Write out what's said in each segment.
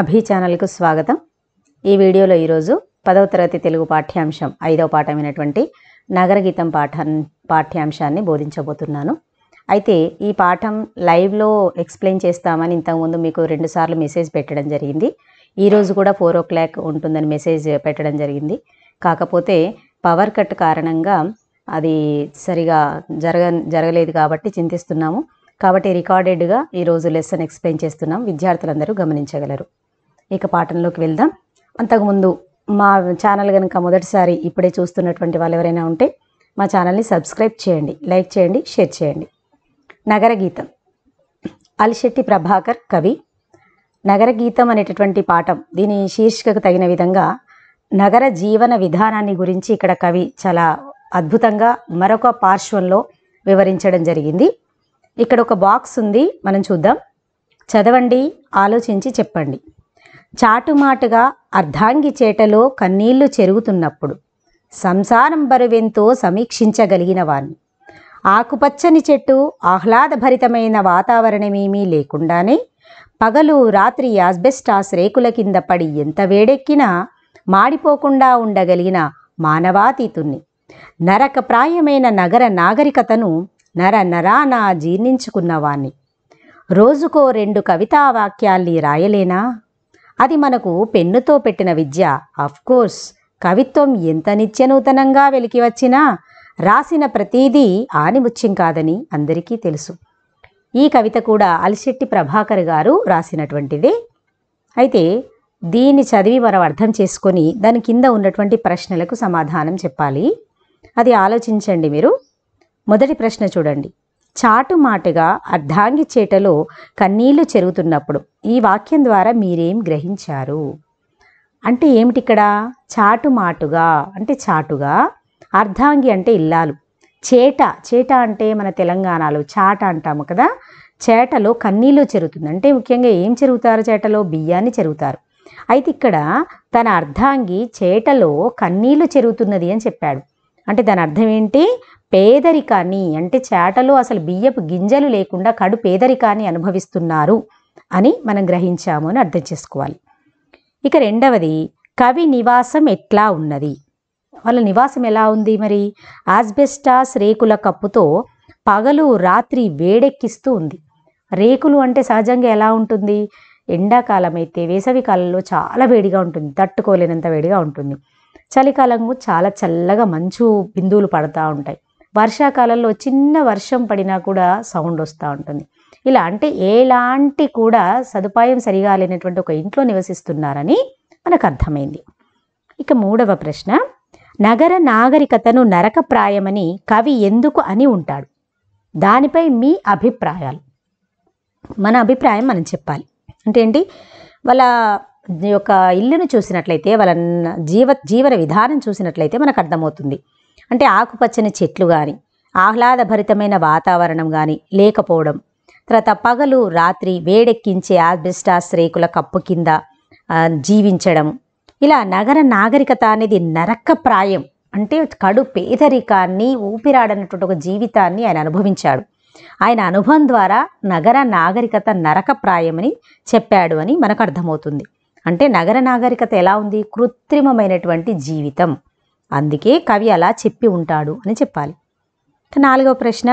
అభి ఛానల్కు స్వాగతం ఈ వీడియోలో ఈరోజు పదవ తరగతి తెలుగు పాఠ్యాంశం ఐదవ పాఠమైనటువంటి నగరగీతం పాఠా పాఠ్యాంశాన్ని బోధించబోతున్నాను అయితే ఈ పాఠం లైవ్లో ఎక్స్ప్లెయిన్ చేస్తామని ఇంతకుముందు మీకు రెండుసార్లు మెసేజ్ పెట్టడం జరిగింది ఈరోజు కూడా ఫోర్ ఓ క్లాక్ ఉంటుందని మెసేజ్ పెట్టడం జరిగింది కాకపోతే పవర్ కట్ కారణంగా అది సరిగా జరగ జరగలేదు కాబట్టి చింతిస్తున్నాము కాబట్టి రికార్డెడ్గా ఈరోజు లెసన్ ఎక్స్ప్లెయిన్ చేస్తున్నాం విద్యార్థులందరూ గమనించగలరు ఇక పాఠంలోకి వెళ్దాం అంతకుముందు మా ఛానల్ కనుక మొదటిసారి ఇప్పుడే చూస్తున్నటువంటి వాళ్ళు ఎవరైనా ఉంటే మా ఛానల్ని సబ్స్క్రైబ్ చేయండి లైక్ చేయండి షేర్ చేయండి నగర గీతం అలిశెట్టి ప్రభాకర్ కవి నగర గీతం అనేటటువంటి పాఠం దీని శీర్షికకు తగిన విధంగా నగర జీవన విధానాన్ని గురించి ఇక్కడ కవి చాలా అద్భుతంగా మరొక పార్శ్వంలో వివరించడం జరిగింది ఇక్కడ ఒక బాక్స్ ఉంది మనం చూద్దాం చదవండి ఆలోచించి చెప్పండి చాటుమాటుగా అర్ధాంగి చేటలో కన్నీళ్లు చెరుగుతున్నప్పుడు సంసారం బరువెంతో సమీక్షించగలిగిన వాణ్ణి ఆకుపచ్చని చెట్టు ఆహ్లాదభరితమైన వాతావరణమేమీ లేకుండానే పగలు రాత్రి యాస్బెస్టాస్ రేకుల కింద పడి ఎంత వేడెక్కినా మాడిపోకుండా ఉండగలిగిన మానవాతీతుణ్ణి నరకప్రాయమైన నగర నాగరికతను నర నరానా జీర్ణించుకున్నవాణ్ణి రోజుకో రెండు కవితా వాక్యాల్ని రాయలేనా అది మనకు పెన్నుతో పెట్టిన విద్య కోర్స్ కవిత్వం ఎంత నిత్యనూతనంగా వెలికి వచ్చినా రాసిన ప్రతీదీ ఆనిముత్యం కాదని అందరికీ తెలుసు ఈ కవిత కూడా అలిశెట్టి ప్రభాకర్ గారు రాసినటువంటిదే అయితే దీన్ని చదివి మనం అర్థం చేసుకొని దాని కింద ఉన్నటువంటి ప్రశ్నలకు సమాధానం చెప్పాలి అది ఆలోచించండి మీరు మొదటి ప్రశ్న చూడండి చాటుమాటుగా అర్ధాంగి చేటలో కన్నీళ్లు చెరుగుతున్నప్పుడు ఈ వాక్యం ద్వారా మీరేం గ్రహించారు అంటే ఏమిటిక్కడ చాటు మాటుగా అంటే చాటుగా అర్ధాంగి అంటే ఇల్లాలు చేట చేట అంటే మన తెలంగాణలో చాట అంటాము కదా చేటలో కన్నీళ్ళు చెరుగుతుంది అంటే ముఖ్యంగా ఏం చెరుగుతారు చేటలో బియ్యాన్ని చెరుగుతారు అయితే ఇక్కడ తన అర్ధాంగి చేటలో కన్నీళ్లు చెరుగుతున్నది అని చెప్పాడు అంటే దాని అర్థం ఏంటి పేదరికాన్ని అంటే చేటలు అసలు బియ్యపు గింజలు లేకుండా కడు పేదరికాన్ని అనుభవిస్తున్నారు అని మనం గ్రహించాము అని అర్థం చేసుకోవాలి ఇక రెండవది కవి నివాసం ఎట్లా ఉన్నది వాళ్ళ నివాసం ఎలా ఉంది మరి ఆస్బెస్టాస్ రేకుల కప్పుతో పగలు రాత్రి వేడెక్కిస్తూ ఉంది రేకులు అంటే సహజంగా ఎలా ఉంటుంది ఎండాకాలం అయితే వేసవి కాలంలో చాలా వేడిగా ఉంటుంది తట్టుకోలేనంత వేడిగా ఉంటుంది చలికాలము చాలా చల్లగా మంచు బిందువులు పడతా ఉంటాయి వర్షాకాలంలో చిన్న వర్షం పడినా కూడా సౌండ్ వస్తూ ఉంటుంది ఇలా అంటే ఎలాంటి కూడా సదుపాయం సరిగా లేనటువంటి ఒక ఇంట్లో నివసిస్తున్నారని మనకు అర్థమైంది ఇక మూడవ ప్రశ్న నగర నాగరికతను నరకప్రాయమని కవి ఎందుకు అని ఉంటాడు దానిపై మీ అభిప్రాయాలు మన అభిప్రాయం మనం చెప్పాలి అంటే ఏంటి వాళ్ళ యొక్క ఇల్లును చూసినట్లయితే వాళ్ళ జీవ జీవన విధానం చూసినట్లయితే మనకు అర్థమవుతుంది అంటే ఆకుపచ్చని చెట్లు కానీ ఆహ్లాదభరితమైన వాతావరణం కానీ లేకపోవడం తర్వాత పగలు రాత్రి వేడెక్కించే ఆస్బెస్టాస్ రేకుల కప్పు కింద జీవించడం ఇలా నగర నాగరికత అనేది నరకప్రాయం అంటే కడు పేదరికాన్ని ఊపిరాడనటువంటి ఒక జీవితాన్ని ఆయన అనుభవించాడు ఆయన అనుభవం ద్వారా నగర నాగరికత నరకప్రాయమని చెప్పాడు అని మనకు అర్థమవుతుంది అంటే నగర నాగరికత ఎలా ఉంది కృత్రిమమైనటువంటి జీవితం అందుకే కవి అలా చెప్పి ఉంటాడు అని చెప్పాలి నాలుగవ ప్రశ్న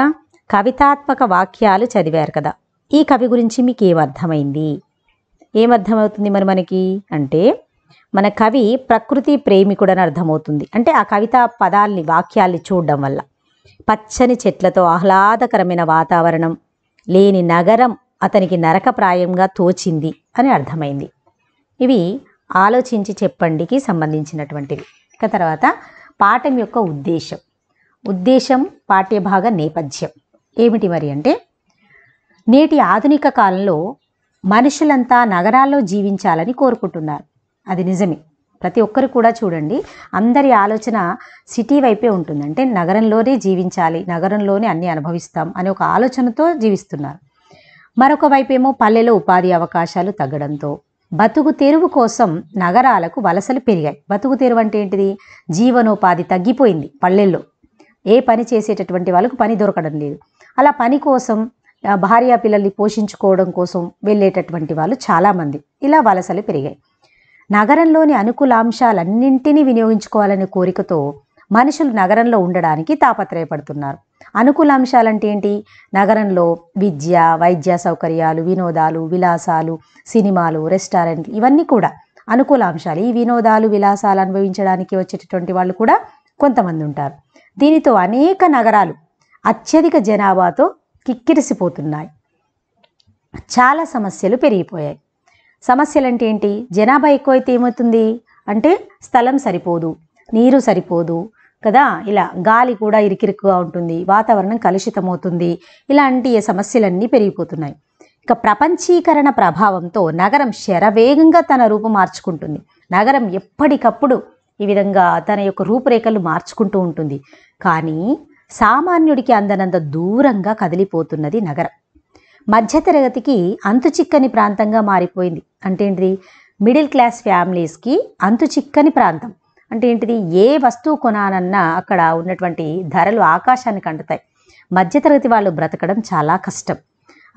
కవితాత్మక వాక్యాలు చదివారు కదా ఈ కవి గురించి మీకు ఏమర్థమైంది ఏమర్థమవుతుంది మరి మనకి అంటే మన కవి ప్రకృతి ప్రేమికుడని అర్థమవుతుంది అంటే ఆ కవితా పదాల్ని వాక్యాల్ని చూడడం వల్ల పచ్చని చెట్లతో ఆహ్లాదకరమైన వాతావరణం లేని నగరం అతనికి నరకప్రాయంగా తోచింది అని అర్థమైంది ఇవి ఆలోచించి చెప్పండికి సంబంధించినటువంటివి ఇక తర్వాత పాఠం యొక్క ఉద్దేశం ఉద్దేశం పాఠ్యభాగ నేపథ్యం ఏమిటి మరి అంటే నేటి ఆధునిక కాలంలో మనుషులంతా నగరాల్లో జీవించాలని కోరుకుంటున్నారు అది నిజమే ప్రతి ఒక్కరు కూడా చూడండి అందరి ఆలోచన సిటీ వైపే ఉంటుంది అంటే నగరంలోనే జీవించాలి నగరంలోనే అన్నీ అనుభవిస్తాం అనే ఒక ఆలోచనతో జీవిస్తున్నారు మరొక వైపేమో పల్లెలో ఉపాధి అవకాశాలు తగ్గడంతో బతుకు తెరువు కోసం నగరాలకు వలసలు పెరిగాయి బతుకు తెరువు అంటే ఏంటిది జీవనోపాధి తగ్గిపోయింది పల్లెల్లో ఏ పని చేసేటటువంటి వాళ్ళకు పని దొరకడం లేదు అలా పని కోసం భార్యా పిల్లల్ని పోషించుకోవడం కోసం వెళ్ళేటటువంటి వాళ్ళు చాలామంది ఇలా వలసలు పెరిగాయి నగరంలోని అనుకూలాంశాలన్నింటినీ వినియోగించుకోవాలనే కోరికతో మనుషులు నగరంలో ఉండడానికి తాపత్రయపడుతున్నారు అనుకూల అంశాలంటే ఏంటి నగరంలో విద్య వైద్య సౌకర్యాలు వినోదాలు విలాసాలు సినిమాలు రెస్టారెంట్లు ఇవన్నీ కూడా అనుకూల అంశాలు ఈ వినోదాలు విలాసాలు అనుభవించడానికి వచ్చేటటువంటి వాళ్ళు కూడా కొంతమంది ఉంటారు దీనితో అనేక నగరాలు అత్యధిక జనాభాతో కిక్కిరిసిపోతున్నాయి చాలా సమస్యలు పెరిగిపోయాయి సమస్యలు అంటే ఏంటి జనాభా ఎక్కువైతే ఏమవుతుంది అంటే స్థలం సరిపోదు నీరు సరిపోదు కదా ఇలా గాలి కూడా ఇరికిరికుగా ఉంటుంది వాతావరణం కలుషితమవుతుంది ఇలాంటి సమస్యలన్నీ పెరిగిపోతున్నాయి ఇక ప్రపంచీకరణ ప్రభావంతో నగరం శరవేగంగా తన రూపు మార్చుకుంటుంది నగరం ఎప్పటికప్పుడు ఈ విధంగా తన యొక్క రూపురేఖలు మార్చుకుంటూ ఉంటుంది కానీ సామాన్యుడికి అందనంత దూరంగా కదిలిపోతున్నది నగరం మధ్యతరగతికి అంతుచిక్కని ప్రాంతంగా మారిపోయింది అంటే ఏంటిది మిడిల్ క్లాస్ ఫ్యామిలీస్కి అంతుచిక్కని ప్రాంతం అంటే ఏంటిది ఏ వస్తువు కొనాలన్నా అక్కడ ఉన్నటువంటి ధరలు ఆకాశానికి అంటుతాయి మధ్యతరగతి వాళ్ళు బ్రతకడం చాలా కష్టం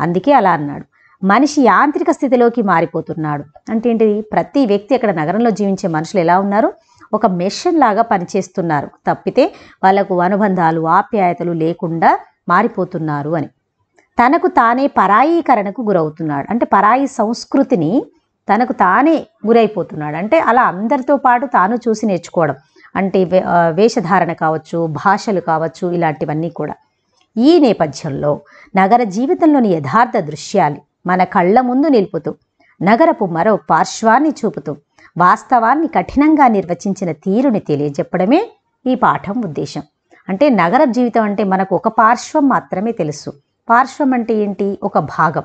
అందుకే అలా అన్నాడు మనిషి యాంత్రిక స్థితిలోకి మారిపోతున్నాడు అంటే ఏంటిది ప్రతి వ్యక్తి అక్కడ నగరంలో జీవించే మనుషులు ఎలా ఉన్నారు ఒక మెషిన్ లాగా పనిచేస్తున్నారు తప్పితే వాళ్లకు అనుబంధాలు ఆప్యాయతలు లేకుండా మారిపోతున్నారు అని తనకు తానే పరాయీకరణకు గురవుతున్నాడు అంటే పరాయి సంస్కృతిని తనకు తానే గురైపోతున్నాడు అంటే అలా అందరితో పాటు తాను చూసి నేర్చుకోవడం అంటే వేషధారణ కావచ్చు భాషలు కావచ్చు ఇలాంటివన్నీ కూడా ఈ నేపథ్యంలో నగర జీవితంలోని యథార్థ దృశ్యాలు మన కళ్ళ ముందు నిలుపుతూ నగరపు మరో పార్శ్వాన్ని చూపుతూ వాస్తవాన్ని కఠినంగా నిర్వచించిన తీరుని తెలియజెప్పడమే ఈ పాఠం ఉద్దేశం అంటే నగర జీవితం అంటే మనకు ఒక పార్శ్వం మాత్రమే తెలుసు పార్శ్వం అంటే ఏంటి ఒక భాగం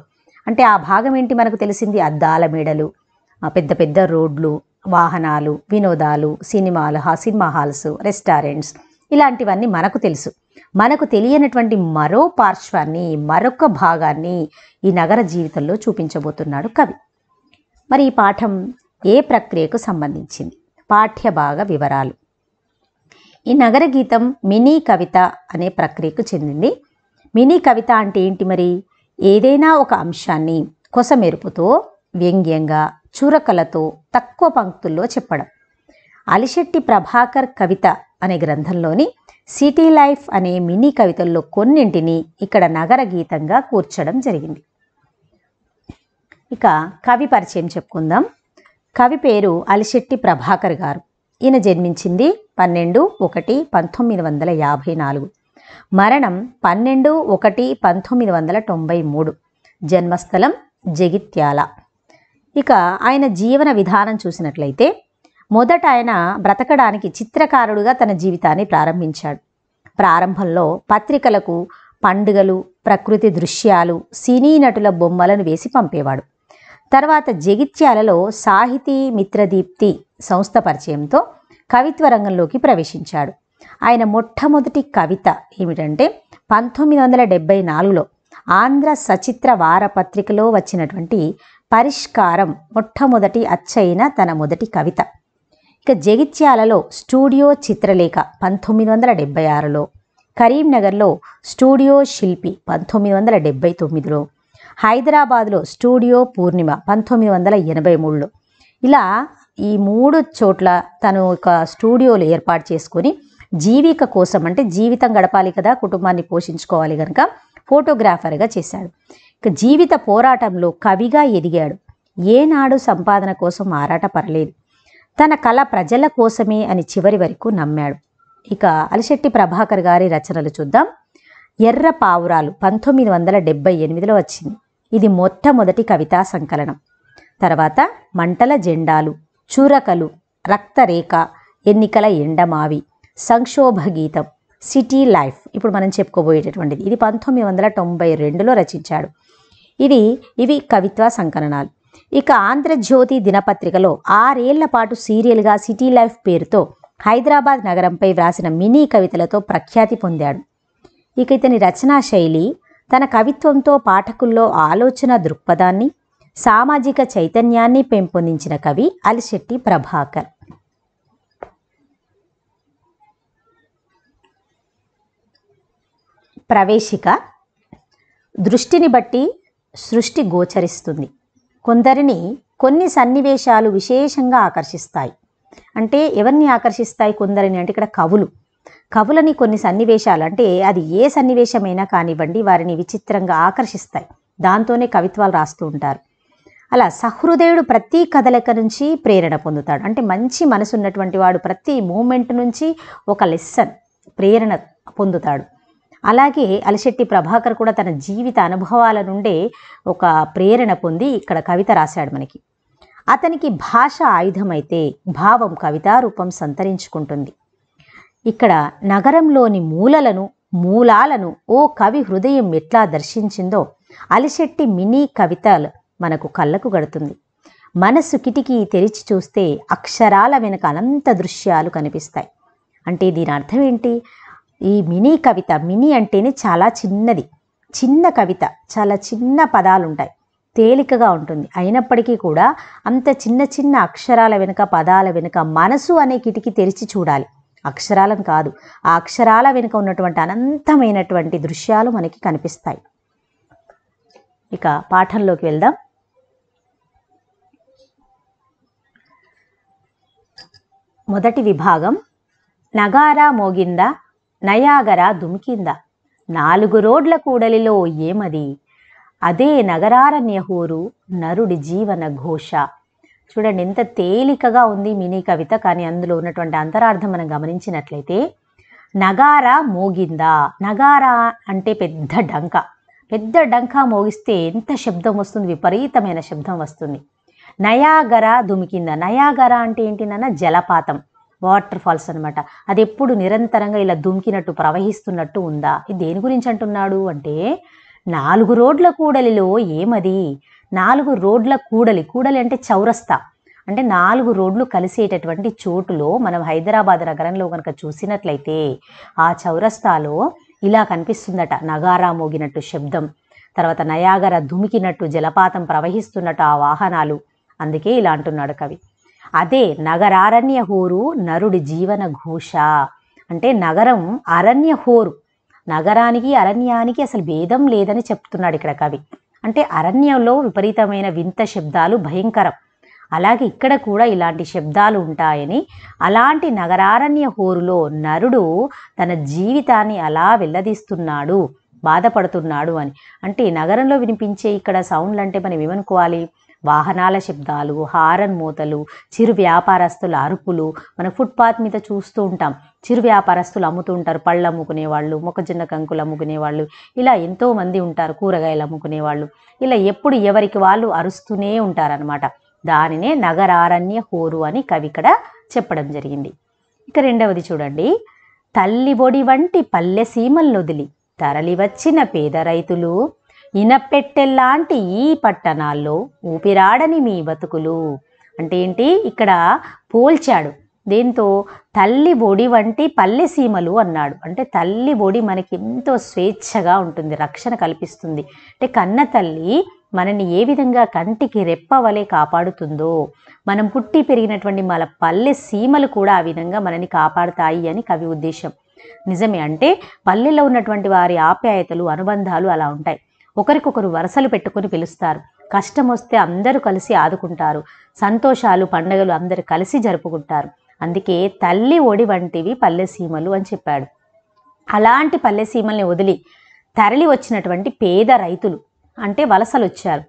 అంటే ఆ భాగం ఏంటి మనకు తెలిసింది అద్దాల మేడలు పెద్ద పెద్ద రోడ్లు వాహనాలు వినోదాలు సినిమాలు సినిమా హాల్స్ రెస్టారెంట్స్ ఇలాంటివన్నీ మనకు తెలుసు మనకు తెలియనటువంటి మరో పార్శ్వాన్ని మరొక భాగాన్ని ఈ నగర జీవితంలో చూపించబోతున్నాడు కవి మరి ఈ పాఠం ఏ ప్రక్రియకు సంబంధించింది పాఠ్యభాగ వివరాలు ఈ నగర గీతం మినీ కవిత అనే ప్రక్రియకు చెందింది మినీ కవిత అంటే ఏంటి మరి ఏదైనా ఒక అంశాన్ని కొసమెరుపుతో వ్యంగ్యంగా చూరకలతో తక్కువ పంక్తుల్లో చెప్పడం అలిశెట్టి ప్రభాకర్ కవిత అనే గ్రంథంలోని సిటీ లైఫ్ అనే మినీ కవితల్లో కొన్నింటిని ఇక్కడ నగర గీతంగా కూర్చడం జరిగింది ఇక కవి పరిచయం చెప్పుకుందాం కవి పేరు అలిశెట్టి ప్రభాకర్ గారు ఈయన జన్మించింది పన్నెండు ఒకటి పంతొమ్మిది వందల యాభై నాలుగు మరణం పన్నెండు ఒకటి పంతొమ్మిది వందల తొంభై మూడు జన్మస్థలం జగిత్యాల ఇక ఆయన జీవన విధానం చూసినట్లయితే మొదట ఆయన బ్రతకడానికి చిత్రకారుడుగా తన జీవితాన్ని ప్రారంభించాడు ప్రారంభంలో పత్రికలకు పండుగలు ప్రకృతి దృశ్యాలు సినీ నటుల బొమ్మలను వేసి పంపేవాడు తర్వాత జగిత్యాలలో సాహితీ మిత్రదీప్తి సంస్థ పరిచయంతో కవిత్వ రంగంలోకి ప్రవేశించాడు ఆయన మొట్టమొదటి కవిత ఏమిటంటే పంతొమ్మిది వందల డెబ్బై నాలుగులో ఆంధ్ర సచిత్ర వారపత్రికలో వచ్చినటువంటి పరిష్కారం మొట్టమొదటి అచ్చైన తన మొదటి కవిత ఇక జగిత్యాలలో స్టూడియో చిత్రలేఖ పంతొమ్మిది వందల డెబ్బై ఆరులో కరీంనగర్లో స్టూడియో శిల్పి పంతొమ్మిది వందల డెబ్బై తొమ్మిదిలో హైదరాబాద్లో స్టూడియో పూర్ణిమ పంతొమ్మిది వందల ఎనభై మూడులో ఇలా ఈ మూడు చోట్ల తను ఒక స్టూడియోలు ఏర్పాటు చేసుకొని జీవిక కోసం అంటే జీవితం గడపాలి కదా కుటుంబాన్ని పోషించుకోవాలి కనుక ఫోటోగ్రాఫర్గా చేశాడు ఇక జీవిత పోరాటంలో కవిగా ఎదిగాడు ఏనాడు సంపాదన కోసం ఆరాట పరలేదు తన కళ ప్రజల కోసమే అని చివరి వరకు నమ్మాడు ఇక అలిశెట్టి ప్రభాకర్ గారి రచనలు చూద్దాం ఎర్ర పావురాలు పంతొమ్మిది వందల డెబ్బై ఎనిమిదిలో వచ్చింది ఇది మొట్టమొదటి కవితా సంకలనం తర్వాత మంటల జెండాలు చురకలు రక్తరేఖ ఎన్నికల ఎండమావి సంక్షోభ గీతం సిటీ లైఫ్ ఇప్పుడు మనం చెప్పుకోబోయేటటువంటిది ఇది పంతొమ్మిది వందల తొంభై రెండులో రచించాడు ఇది ఇవి కవిత్వ సంకలనాలు ఇక ఆంధ్రజ్యోతి దినపత్రికలో ఆరేళ్ల పాటు సీరియల్గా సిటీ లైఫ్ పేరుతో హైదరాబాద్ నగరంపై వ్రాసిన మినీ కవితలతో ప్రఖ్యాతి పొందాడు ఇక ఇతని రచనా శైలి తన కవిత్వంతో పాఠకుల్లో ఆలోచన దృక్పథాన్ని సామాజిక చైతన్యాన్ని పెంపొందించిన కవి అలిశెట్టి ప్రభాకర్ ప్రవేశిక దృష్టిని బట్టి సృష్టి గోచరిస్తుంది కొందరిని కొన్ని సన్నివేశాలు విశేషంగా ఆకర్షిస్తాయి అంటే ఎవరిని ఆకర్షిస్తాయి కొందరిని అంటే ఇక్కడ కవులు కవులని కొన్ని సన్నివేశాలు అంటే అది ఏ సన్నివేశమైనా కానివ్వండి వారిని విచిత్రంగా ఆకర్షిస్తాయి దాంతోనే కవిత్వాలు రాస్తూ ఉంటారు అలా సహృదయుడు ప్రతి కదలిక నుంచి ప్రేరణ పొందుతాడు అంటే మంచి మనసు ఉన్నటువంటి వాడు ప్రతి మూమెంట్ నుంచి ఒక లెసన్ ప్రేరణ పొందుతాడు అలాగే అలిశెట్టి ప్రభాకర్ కూడా తన జీవిత అనుభవాల నుండే ఒక ప్రేరణ పొంది ఇక్కడ కవిత రాశాడు మనకి అతనికి భాష ఆయుధమైతే భావం కవితారూపం సంతరించుకుంటుంది ఇక్కడ నగరంలోని మూలలను మూలాలను ఓ కవి హృదయం ఎట్లా దర్శించిందో అలిశెట్టి మినీ కవితలు మనకు కళ్ళకు గడుతుంది మనసు కిటికీ తెరిచి చూస్తే అక్షరాల వెనుక అనంత దృశ్యాలు కనిపిస్తాయి అంటే దీని అర్థం ఏంటి ఈ మినీ కవిత మినీ అంటేనే చాలా చిన్నది చిన్న కవిత చాలా చిన్న పదాలు ఉంటాయి తేలికగా ఉంటుంది అయినప్పటికీ కూడా అంత చిన్న చిన్న అక్షరాల వెనుక పదాల వెనుక మనసు అనే కిటికీ తెరిచి చూడాలి అక్షరాలను కాదు ఆ అక్షరాల వెనుక ఉన్నటువంటి అనంతమైనటువంటి దృశ్యాలు మనకి కనిపిస్తాయి ఇక పాఠంలోకి వెళ్దాం మొదటి విభాగం నగారా మోగిందా నయాగర దుమికింద నాలుగు రోడ్ల కూడలిలో ఏమది అదే నగరారణ్య హోరు నరుడి జీవన ఘోష చూడండి ఎంత తేలికగా ఉంది మినీ కవిత కానీ అందులో ఉన్నటువంటి అంతరార్థం మనం గమనించినట్లయితే నగార మోగిందా నగార అంటే పెద్ద డంక పెద్ద డంక మోగిస్తే ఎంత శబ్దం వస్తుంది విపరీతమైన శబ్దం వస్తుంది నయాగర దుమికింద నయాగర అంటే ఏంటినన్నా జలపాతం వాటర్ ఫాల్స్ అనమాట అది ఎప్పుడు నిరంతరంగా ఇలా దుమికినట్టు ప్రవహిస్తున్నట్టు ఉందా ఇది దేని గురించి అంటున్నాడు అంటే నాలుగు రోడ్ల కూడలిలో ఏమది నాలుగు రోడ్ల కూడలి కూడలి అంటే చౌరస్తా అంటే నాలుగు రోడ్లు కలిసేటటువంటి చోటులో మనం హైదరాబాద్ నగరంలో కనుక చూసినట్లయితే ఆ చౌరస్తాలో ఇలా కనిపిస్తుందట నగారా మోగినట్టు శబ్దం తర్వాత నయాగర దుమికినట్టు జలపాతం ప్రవహిస్తున్నట్టు ఆ వాహనాలు అందుకే ఇలా అంటున్నాడు కవి అదే నగరారణ్య హోరు నరుడి జీవన ఘోష అంటే నగరం అరణ్య హోరు నగరానికి అరణ్యానికి అసలు భేదం లేదని చెప్తున్నాడు ఇక్కడ కవి అంటే అరణ్యంలో విపరీతమైన వింత శబ్దాలు భయంకరం అలాగే ఇక్కడ కూడా ఇలాంటి శబ్దాలు ఉంటాయని అలాంటి నగరారణ్య హోరులో నరుడు తన జీవితాన్ని అలా వెళ్ళదీస్తున్నాడు బాధపడుతున్నాడు అని అంటే నగరంలో వినిపించే ఇక్కడ సౌండ్లు అంటే మనం ఏమనుకోవాలి వాహనాల శబ్దాలు హారన్ మూతలు చిరు వ్యాపారస్తుల అరుపులు మన ఫుట్పాత్ మీద చూస్తూ ఉంటాం చిరు వ్యాపారస్తులు అమ్ముతూ ఉంటారు పళ్ళు అమ్ముకునే వాళ్ళు మొక్కజొన్న కంకులు అమ్ముకునే వాళ్ళు ఇలా ఎంతోమంది ఉంటారు కూరగాయలు అమ్ముకునే వాళ్ళు ఇలా ఎప్పుడు ఎవరికి వాళ్ళు అరుస్తూనే ఉంటారనమాట దానినే నగరారణ్య హోరు అని కవి ఇక్కడ చెప్పడం జరిగింది ఇక రెండవది చూడండి తల్లి ఒడి వంటి పల్లె తరలి వచ్చిన పేద రైతులు ఇనపెట్టెల్లాంటి ఈ పట్టణాల్లో ఊపిరాడని మీ బతుకులు అంటే ఏంటి ఇక్కడ పోల్చాడు దేంతో తల్లి బొడి వంటి పల్లె సీమలు అన్నాడు అంటే తల్లి బొడి మనకి ఎంతో స్వేచ్ఛగా ఉంటుంది రక్షణ కల్పిస్తుంది అంటే కన్న తల్లి మనని ఏ విధంగా కంటికి రెప్పవలే కాపాడుతుందో మనం పుట్టి పెరిగినటువంటి మన పల్లె సీమలు కూడా ఆ విధంగా మనని కాపాడుతాయి అని కవి ఉద్దేశం నిజమే అంటే పల్లెలో ఉన్నటువంటి వారి ఆప్యాయతలు అనుబంధాలు అలా ఉంటాయి ఒకరికొకరు వరసలు పెట్టుకుని పిలుస్తారు కష్టం వస్తే అందరూ కలిసి ఆదుకుంటారు సంతోషాలు పండగలు అందరు కలిసి జరుపుకుంటారు అందుకే తల్లి ఒడి వంటివి పల్లెసీమలు అని చెప్పాడు అలాంటి పల్లెసీమల్ని వదిలి తరలి వచ్చినటువంటి పేద రైతులు అంటే వలసలు వచ్చారు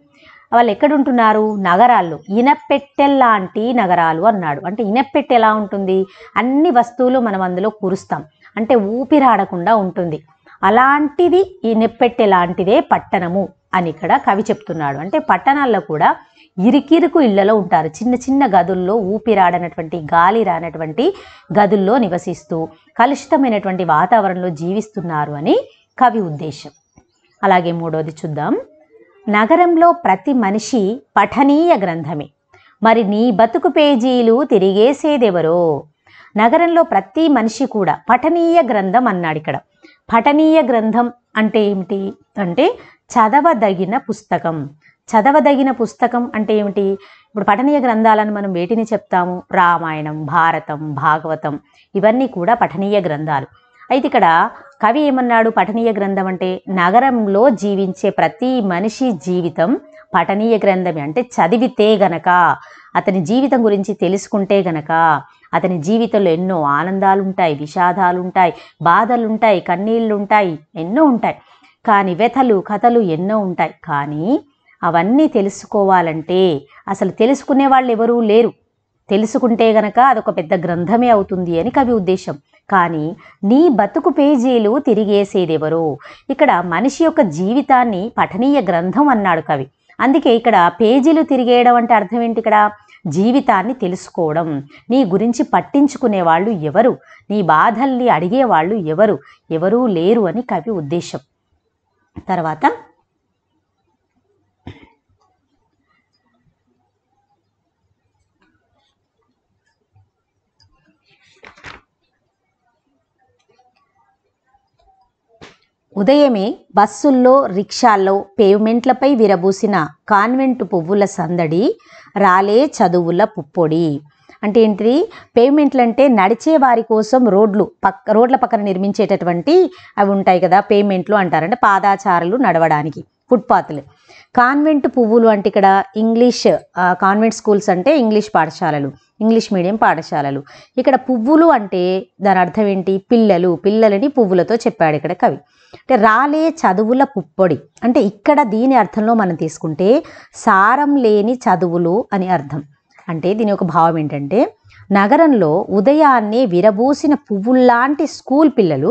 వాళ్ళు ఎక్కడుంటున్నారు నగరాల్లో ఇనపెట్టెలాంటి నగరాలు అన్నాడు అంటే ఇనపెట్టె ఎలా ఉంటుంది అన్ని వస్తువులు మనం అందులో కురుస్తాం అంటే ఊపిరాడకుండా ఉంటుంది అలాంటిది ఈ నెప్పెట్టె లాంటిదే పట్టణము అని ఇక్కడ కవి చెప్తున్నాడు అంటే పట్టణాల్లో కూడా ఇరికిరుకు ఇళ్లలో ఉంటారు చిన్న చిన్న గదుల్లో ఊపిరాడనటువంటి గాలి రానటువంటి గదుల్లో నివసిస్తూ కలుషితమైనటువంటి వాతావరణంలో జీవిస్తున్నారు అని కవి ఉద్దేశం అలాగే మూడోది చూద్దాం నగరంలో ప్రతి మనిషి పఠనీయ గ్రంథమే మరి నీ బతుకు పేజీలు తిరిగేసేదెవరో నగరంలో ప్రతి మనిషి కూడా పఠనీయ గ్రంథం అన్నాడు ఇక్కడ పఠనీయ గ్రంథం అంటే ఏమిటి అంటే చదవదగిన పుస్తకం చదవదగిన పుస్తకం అంటే ఏమిటి ఇప్పుడు పఠనీయ గ్రంథాలను మనం వేటిని చెప్తాము రామాయణం భారతం భాగవతం ఇవన్నీ కూడా పఠనీయ గ్రంథాలు అయితే ఇక్కడ కవి ఏమన్నాడు పఠనీయ గ్రంథం అంటే నగరంలో జీవించే ప్రతి మనిషి జీవితం పఠనీయ గ్రంథమే అంటే చదివితే గనక అతని జీవితం గురించి తెలుసుకుంటే గనక అతని జీవితంలో ఎన్నో ఆనందాలుంటాయి విషాదాలుంటాయి బాధలుంటాయి కన్నీళ్ళుంటాయి ఎన్నో ఉంటాయి కానీ వ్యథలు కథలు ఎన్నో ఉంటాయి కానీ అవన్నీ తెలుసుకోవాలంటే అసలు తెలుసుకునే వాళ్ళు ఎవరూ లేరు తెలుసుకుంటే గనక అదొక పెద్ద గ్రంథమే అవుతుంది అని కవి ఉద్దేశం కానీ నీ బతుకు పేజీలు తిరిగేసేదెవరో ఇక్కడ మనిషి యొక్క జీవితాన్ని పఠనీయ గ్రంథం అన్నాడు కవి అందుకే ఇక్కడ పేజీలు తిరిగేయడం అంటే అర్థం ఏంటి ఇక్కడ జీవితాన్ని తెలుసుకోవడం నీ గురించి పట్టించుకునే వాళ్ళు ఎవరు నీ బాధల్ని అడిగే వాళ్ళు ఎవరు ఎవరూ లేరు అని కవి ఉద్దేశం తర్వాత ఉదయమే బస్సుల్లో రిక్షాల్లో పేవ్మెంట్లపై విరబూసిన కాన్వెంట్ పువ్వుల సందడి రాలే చదువుల పుప్పొడి అంటే ఏంటి పేమెంట్లు అంటే నడిచే వారి కోసం రోడ్లు పక్క రోడ్ల పక్కన నిర్మించేటటువంటి అవి ఉంటాయి కదా పేమెంట్లు అంటారు అంటే పాదాచారులు నడవడానికి ఫుట్పాత్లు కాన్వెంట్ పువ్వులు అంటే ఇక్కడ ఇంగ్లీష్ కాన్వెంట్ స్కూల్స్ అంటే ఇంగ్లీష్ పాఠశాలలు ఇంగ్లీష్ మీడియం పాఠశాలలు ఇక్కడ పువ్వులు అంటే దాని అర్థం ఏంటి పిల్లలు పిల్లలని పువ్వులతో చెప్పాడు ఇక్కడ కవి అంటే రాలే చదువుల పుప్పొడి అంటే ఇక్కడ దీని అర్థంలో మనం తీసుకుంటే సారం లేని చదువులు అని అర్థం అంటే దీని యొక్క భావం ఏంటంటే నగరంలో ఉదయాన్నే విరబూసిన పువ్వుల్లాంటి స్కూల్ పిల్లలు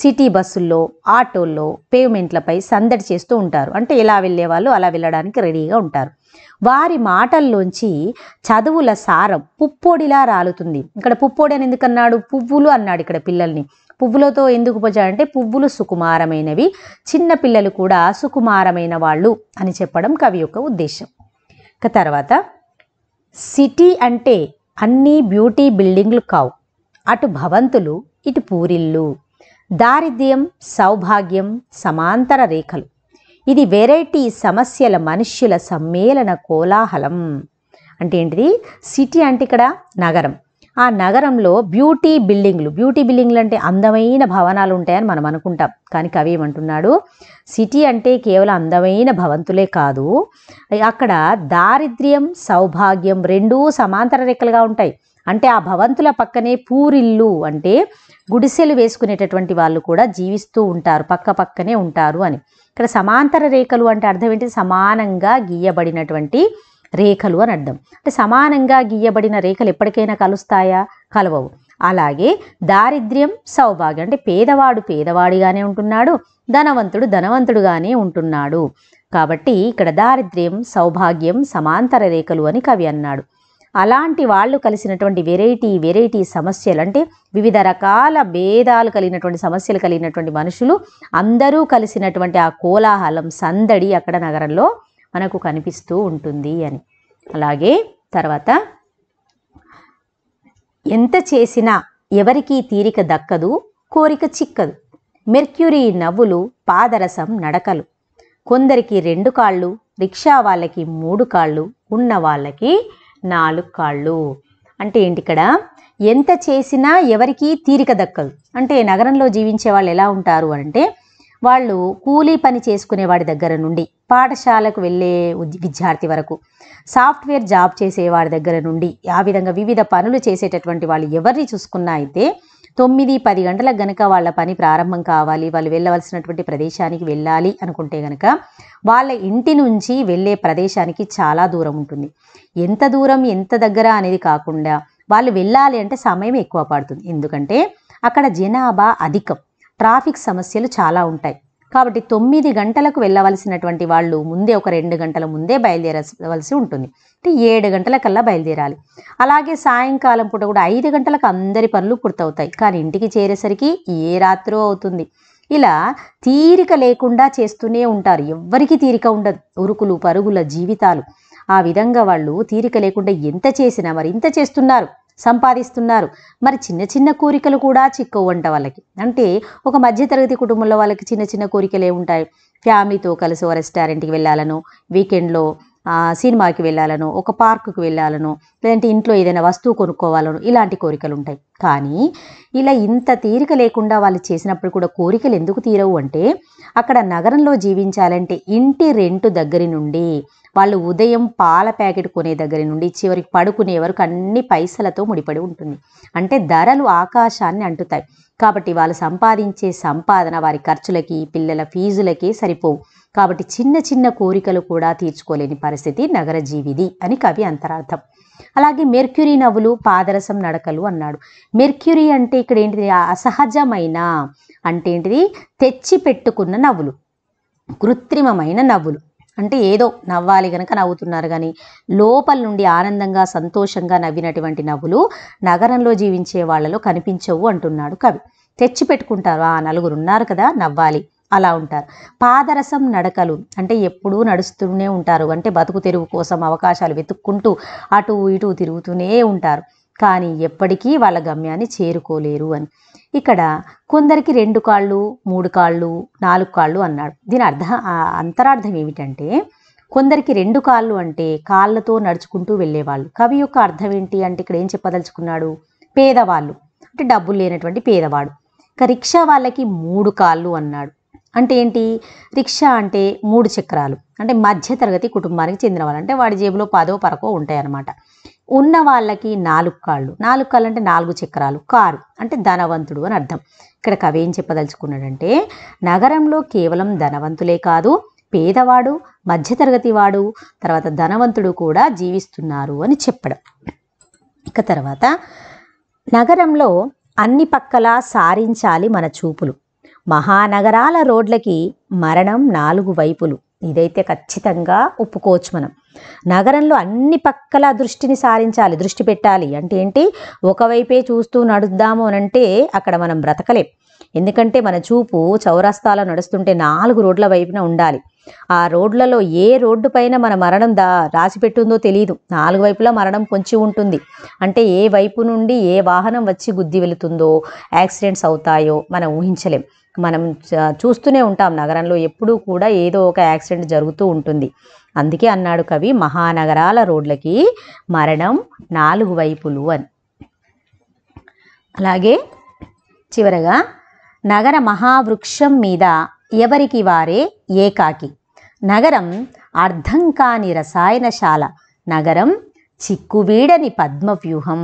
సిటీ బస్సుల్లో ఆటోల్లో పేమెంట్లపై సందడి చేస్తూ ఉంటారు అంటే ఎలా వెళ్ళేవాళ్ళు అలా వెళ్ళడానికి రెడీగా ఉంటారు వారి మాటల్లోంచి చదువుల సారం పుప్పొడిలా రాలుతుంది ఇక్కడ పుప్పొడి అని ఎందుకన్నాడు పువ్వులు అన్నాడు ఇక్కడ పిల్లల్ని పువ్వులతో ఎందుకు పోచాడంటే పువ్వులు సుకుమారమైనవి చిన్న పిల్లలు కూడా సుకుమారమైన వాళ్ళు అని చెప్పడం కవి యొక్క ఉద్దేశం ఇక తర్వాత సిటీ అంటే అన్నీ బ్యూటీ బిల్డింగ్లు కావు అటు భవంతులు ఇటు పూరిళ్ళు దారిద్ర్యం సౌభాగ్యం సమాంతర రేఖలు ఇది వెరైటీ సమస్యల మనుష్యుల సమ్మేళన కోలాహలం అంటే ఏంటిది సిటీ అంటే ఇక్కడ నగరం ఆ నగరంలో బ్యూటీ బిల్డింగ్లు బ్యూటీ బిల్డింగ్లు అంటే అందమైన భవనాలు ఉంటాయని మనం అనుకుంటాం కానీ కవి ఏమంటున్నాడు సిటీ అంటే కేవలం అందమైన భవంతులే కాదు అక్కడ దారిద్ర్యం సౌభాగ్యం రెండూ సమాంతర రేఖలుగా ఉంటాయి అంటే ఆ భవంతుల పక్కనే పూరిల్లు అంటే గుడిసెలు వేసుకునేటటువంటి వాళ్ళు కూడా జీవిస్తూ ఉంటారు పక్క పక్కనే ఉంటారు అని ఇక్కడ సమాంతర రేఖలు అంటే అర్థం ఏంటి సమానంగా గీయబడినటువంటి రేఖలు అని అర్థం అంటే సమానంగా గీయబడిన రేఖలు ఎప్పటికైనా కలుస్తాయా కలవవు అలాగే దారిద్ర్యం సౌభాగ్యం అంటే పేదవాడు పేదవాడిగానే ఉంటున్నాడు ధనవంతుడు ధనవంతుడుగానే ఉంటున్నాడు కాబట్టి ఇక్కడ దారిద్ర్యం సౌభాగ్యం సమాంతర రేఖలు అని కవి అన్నాడు అలాంటి వాళ్ళు కలిసినటువంటి వెరైటీ వెరైటీ సమస్యలు అంటే వివిధ రకాల భేదాలు కలిగినటువంటి సమస్యలు కలిగినటువంటి మనుషులు అందరూ కలిసినటువంటి ఆ కోలాహలం సందడి అక్కడ నగరంలో మనకు కనిపిస్తూ ఉంటుంది అని అలాగే తర్వాత ఎంత చేసినా ఎవరికీ తీరిక దక్కదు కోరిక చిక్కదు మెర్క్యూరీ నవ్వులు పాదరసం నడకలు కొందరికి రెండు కాళ్ళు రిక్షా వాళ్ళకి మూడు కాళ్ళు ఉన్న వాళ్ళకి నాలుగు కాళ్ళు అంటే ఏంటి ఇక్కడ ఎంత చేసినా ఎవరికీ తీరిక దక్కదు అంటే నగరంలో జీవించే వాళ్ళు ఎలా ఉంటారు అంటే వాళ్ళు కూలీ పని చేసుకునేవాడి దగ్గర నుండి పాఠశాలకు వెళ్ళే విద్యార్థి వరకు సాఫ్ట్వేర్ జాబ్ చేసేవాడి దగ్గర నుండి ఆ విధంగా వివిధ పనులు చేసేటటువంటి వాళ్ళు ఎవరిని చూసుకున్నా అయితే తొమ్మిది పది గంటలకు గనక వాళ్ళ పని ప్రారంభం కావాలి వాళ్ళు వెళ్ళవలసినటువంటి ప్రదేశానికి వెళ్ళాలి అనుకుంటే గనక వాళ్ళ ఇంటి నుంచి వెళ్ళే ప్రదేశానికి చాలా దూరం ఉంటుంది ఎంత దూరం ఎంత దగ్గర అనేది కాకుండా వాళ్ళు వెళ్ళాలి అంటే సమయం ఎక్కువ పడుతుంది ఎందుకంటే అక్కడ జనాభా అధికం ట్రాఫిక్ సమస్యలు చాలా ఉంటాయి కాబట్టి తొమ్మిది గంటలకు వెళ్ళవలసినటువంటి వాళ్ళు ముందే ఒక రెండు గంటల ముందే బయలుదేరవలసి ఉంటుంది అంటే ఏడు గంటలకల్లా బయలుదేరాలి అలాగే సాయంకాలం పూట కూడా ఐదు గంటలకు అందరి పనులు పూర్తవుతాయి కానీ ఇంటికి చేరేసరికి ఏ రాత్రి అవుతుంది ఇలా తీరిక లేకుండా చేస్తూనే ఉంటారు ఎవ్వరికీ తీరిక ఉండదు ఉరుకులు పరుగుల జీవితాలు ఆ విధంగా వాళ్ళు తీరిక లేకుండా ఎంత చేసినా మరి ఇంత చేస్తున్నారు సంపాదిస్తున్నారు మరి చిన్న చిన్న కోరికలు కూడా చిక్కవంట వాళ్ళకి అంటే ఒక మధ్యతరగతి కుటుంబంలో వాళ్ళకి చిన్న చిన్న కోరికలు ఉంటాయి ఫ్యామిలీతో కలిసి ఓ రెస్టారెంట్కి వెళ్ళాలను వీకెండ్లో సినిమాకి వెళ్ళాలను ఒక పార్కుకు వెళ్ళాలను లేదంటే ఇంట్లో ఏదైనా వస్తువు కొనుక్కోవాలను ఇలాంటి కోరికలు ఉంటాయి కానీ ఇలా ఇంత తీరిక లేకుండా వాళ్ళు చేసినప్పుడు కూడా కోరికలు ఎందుకు తీరవు అంటే అక్కడ నగరంలో జీవించాలంటే ఇంటి రెంటు దగ్గర నుండి వాళ్ళు ఉదయం పాల ప్యాకెట్ కొనే దగ్గర నుండి చివరికి పడుకునే వరకు అన్ని పైసలతో ముడిపడి ఉంటుంది అంటే ధరలు ఆకాశాన్ని అంటుతాయి కాబట్టి వాళ్ళు సంపాదించే సంపాదన వారి ఖర్చులకి పిల్లల ఫీజులకి సరిపోవు కాబట్టి చిన్న చిన్న కోరికలు కూడా తీర్చుకోలేని పరిస్థితి నగర జీవిది అని కవి అంతరార్థం అలాగే మెర్క్యూరీ నవ్వులు పాదరసం నడకలు అన్నాడు మెర్క్యూరీ అంటే ఇక్కడ ఏంటిది అసహజమైన అంటే ఏంటిది తెచ్చి పెట్టుకున్న నవ్వులు కృత్రిమమైన నవ్వులు అంటే ఏదో నవ్వాలి కనుక నవ్వుతున్నారు కానీ లోపల నుండి ఆనందంగా సంతోషంగా నవ్వినటువంటి నవ్వులు నగరంలో జీవించే వాళ్ళలో కనిపించవు అంటున్నాడు కవి తెచ్చిపెట్టుకుంటారు ఆ నలుగురు ఉన్నారు కదా నవ్వాలి అలా ఉంటారు పాదరసం నడకలు అంటే ఎప్పుడూ నడుస్తూనే ఉంటారు అంటే బతుకు తెరువు కోసం అవకాశాలు వెతుక్కుంటూ అటు ఇటు తిరుగుతూనే ఉంటారు కానీ ఎప్పటికీ వాళ్ళ గమ్యాన్ని చేరుకోలేరు అని ఇక్కడ కొందరికి రెండు కాళ్ళు మూడు కాళ్ళు నాలుగు కాళ్ళు అన్నాడు దీని అర్థ అంతరార్థం ఏమిటంటే కొందరికి రెండు కాళ్ళు అంటే కాళ్ళతో నడుచుకుంటూ వెళ్ళేవాళ్ళు కవి యొక్క అర్థం ఏంటి అంటే ఇక్కడ ఏం చెప్పదలుచుకున్నాడు పేదవాళ్ళు అంటే డబ్బులు లేనటువంటి పేదవాడు ఇక రిక్షా వాళ్ళకి మూడు కాళ్ళు అన్నాడు అంటే ఏంటి రిక్షా అంటే మూడు చక్రాలు అంటే మధ్యతరగతి కుటుంబానికి చెందిన వాళ్ళు అంటే వాడి జేబులో పదో పరకో ఉంటాయన్నమాట ఉన్న వాళ్ళకి నాలుగు కాళ్ళు నాలుగు కాళ్ళు అంటే నాలుగు చక్రాలు కారు అంటే ధనవంతుడు అని అర్థం ఇక్కడ కవి ఏం చెప్పదలుచుకున్నాడంటే నగరంలో కేవలం ధనవంతులే కాదు పేదవాడు మధ్యతరగతి వాడు తర్వాత ధనవంతుడు కూడా జీవిస్తున్నారు అని చెప్పడం ఇక తర్వాత నగరంలో అన్ని పక్కల సారించాలి మన చూపులు మహానగరాల రోడ్లకి మరణం నాలుగు వైపులు ఇదైతే ఖచ్చితంగా ఒప్పుకోవచ్చు మనం నగరంలో అన్ని పక్కల దృష్టిని సారించాలి దృష్టి పెట్టాలి అంటే ఏంటి ఒకవైపే చూస్తూ నడుద్దాము అంటే అక్కడ మనం బ్రతకలేం ఎందుకంటే మన చూపు చౌరస్తాలో నడుస్తుంటే నాలుగు రోడ్ల వైపున ఉండాలి ఆ రోడ్లలో ఏ రోడ్డు పైన మన మరణం దా రాసిపెట్టుందో తెలియదు నాలుగు వైపులా మరణం కొంచి ఉంటుంది అంటే ఏ వైపు నుండి ఏ వాహనం వచ్చి గుద్ది వెళుతుందో యాక్సిడెంట్స్ అవుతాయో మనం ఊహించలేం మనం చూస్తూనే ఉంటాం నగరంలో ఎప్పుడూ కూడా ఏదో ఒక యాక్సిడెంట్ జరుగుతూ ఉంటుంది అందుకే అన్నాడు కవి మహానగరాల రోడ్లకి మరణం నాలుగు వైపులు అని అలాగే చివరగా నగర మహావృక్షం మీద ఎవరికి వారే ఏకాకి నగరం అర్థం కాని రసాయనశాల నగరం చిక్కువీడని పద్మవ్యూహం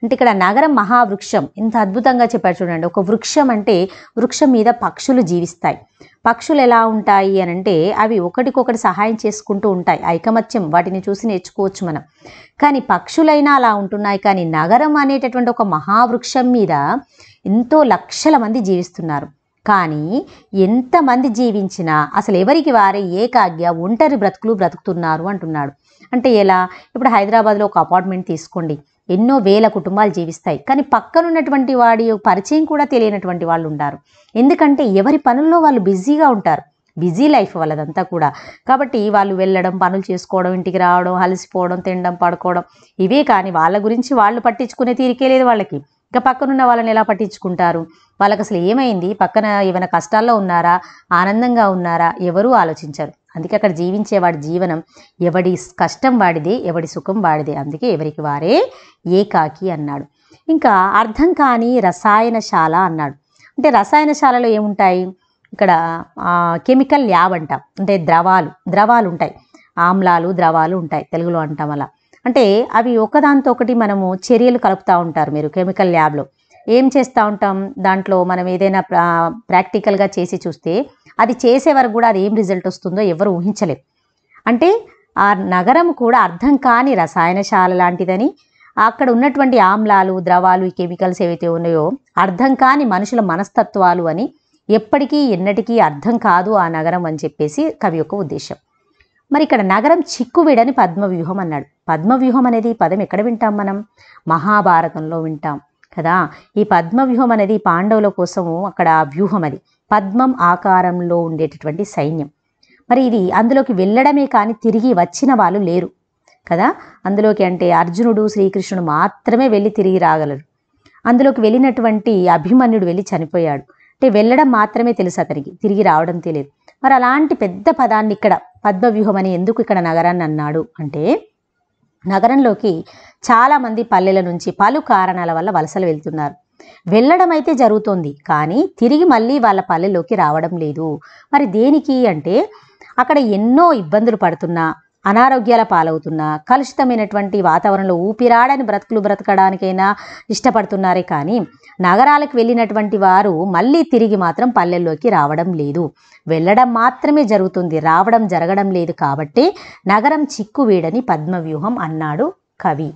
అంటే ఇక్కడ నగరం మహావృక్షం ఎంత అద్భుతంగా చెప్పారు చూడండి ఒక వృక్షం అంటే వృక్షం మీద పక్షులు జీవిస్తాయి పక్షులు ఎలా ఉంటాయి అని అంటే అవి ఒకటికొకటి సహాయం చేసుకుంటూ ఉంటాయి ఐకమత్యం వాటిని చూసి నేర్చుకోవచ్చు మనం కానీ పక్షులైనా అలా ఉంటున్నాయి కానీ నగరం అనేటటువంటి ఒక మహావృక్షం మీద ఎంతో లక్షల మంది జీవిస్తున్నారు కానీ ఎంతమంది జీవించినా అసలు ఎవరికి వారే ఏకాగ్య ఒంటరి బ్రతుకులు బ్రతుకుతున్నారు అంటున్నాడు అంటే ఎలా ఇప్పుడు హైదరాబాద్లో ఒక అపార్ట్మెంట్ తీసుకోండి ఎన్నో వేల కుటుంబాలు జీవిస్తాయి కానీ పక్కనున్నటువంటి వాడి పరిచయం కూడా తెలియనటువంటి వాళ్ళు ఉంటారు ఎందుకంటే ఎవరి పనుల్లో వాళ్ళు బిజీగా ఉంటారు బిజీ లైఫ్ వాళ్ళదంతా కూడా కాబట్టి వాళ్ళు వెళ్ళడం పనులు చేసుకోవడం ఇంటికి రావడం అలసిపోవడం తినడం పడుకోవడం ఇవే కానీ వాళ్ళ గురించి వాళ్ళు పట్టించుకునే తీరికే లేదు వాళ్ళకి ఇంకా పక్కనున్న వాళ్ళని ఎలా పట్టించుకుంటారు వాళ్ళకి అసలు ఏమైంది పక్కన ఏమైనా కష్టాల్లో ఉన్నారా ఆనందంగా ఉన్నారా ఎవరూ ఆలోచించరు అందుకే అక్కడ జీవించేవాడి జీవనం ఎవడి కష్టం వాడిదే ఎవడి సుఖం వాడిదే అందుకే ఎవరికి వారే ఏకాకి అన్నాడు ఇంకా అర్థం కాని రసాయనశాల అన్నాడు అంటే రసాయనశాలలో ఏముంటాయి ఇక్కడ కెమికల్ ల్యాబ్ అంటాం అంటే ద్రవాలు ద్రవాలు ఉంటాయి ఆమ్లాలు ద్రవాలు ఉంటాయి తెలుగులో అంటాం అలా అంటే అవి ఒకదాంతో ఒకటి మనము చర్యలు కలుపుతూ ఉంటారు మీరు కెమికల్ ల్యాబ్లో ఏం చేస్తూ ఉంటాం దాంట్లో మనం ఏదైనా ప్రాక్టికల్గా చేసి చూస్తే అది చేసే వరకు కూడా అది ఏం రిజల్ట్ వస్తుందో ఎవరు ఊహించలేరు అంటే ఆ నగరం కూడా అర్థం కాని రసాయనశాల లాంటిదని అక్కడ ఉన్నటువంటి ఆమ్లాలు ద్రవాలు ఈ కెమికల్స్ ఏవైతే ఉన్నాయో అర్థం కాని మనుషుల మనస్తత్వాలు అని ఎప్పటికీ ఎన్నటికీ అర్థం కాదు ఆ నగరం అని చెప్పేసి కవి యొక్క ఉద్దేశం మరి ఇక్కడ నగరం చిక్కువిడని పద్మవ్యూహం అన్నాడు పద్మవ్యూహం అనేది ఈ పదం ఎక్కడ వింటాం మనం మహాభారతంలో వింటాం కదా ఈ పద్మవ్యూహం అనేది పాండవుల కోసము అక్కడ వ్యూహం అది పద్మం ఆకారంలో ఉండేటటువంటి సైన్యం మరి ఇది అందులోకి వెళ్ళడమే కానీ తిరిగి వచ్చిన వాళ్ళు లేరు కదా అందులోకి అంటే అర్జునుడు శ్రీకృష్ణుడు మాత్రమే వెళ్ళి తిరిగి రాగలరు అందులోకి వెళ్ళినటువంటి అభిమన్యుడు వెళ్ళి చనిపోయాడు అంటే వెళ్ళడం మాత్రమే తెలుసు అతనికి తిరిగి రావడం తెలియదు మరి అలాంటి పెద్ద పదాన్ని ఇక్కడ పద్మవ్యూహం అని ఎందుకు ఇక్కడ నగరాన్ని అన్నాడు అంటే నగరంలోకి చాలామంది పల్లెల నుంచి పలు కారణాల వల్ల వలసలు వెళ్తున్నారు వెళ్ళడం అయితే జరుగుతోంది కానీ తిరిగి మళ్ళీ వాళ్ళ పల్లెలోకి రావడం లేదు మరి దేనికి అంటే అక్కడ ఎన్నో ఇబ్బందులు పడుతున్నా అనారోగ్యాల పాలవుతున్నా కలుషితమైనటువంటి వాతావరణంలో ఊపిరాడని బ్రతుకులు బ్రతకడానికైనా ఇష్టపడుతున్నారే కానీ నగరాలకు వెళ్ళినటువంటి వారు మళ్ళీ తిరిగి మాత్రం పల్లెల్లోకి రావడం లేదు వెళ్ళడం మాత్రమే జరుగుతుంది రావడం జరగడం లేదు కాబట్టి నగరం చిక్కు వీడని పద్మవ్యూహం అన్నాడు కవి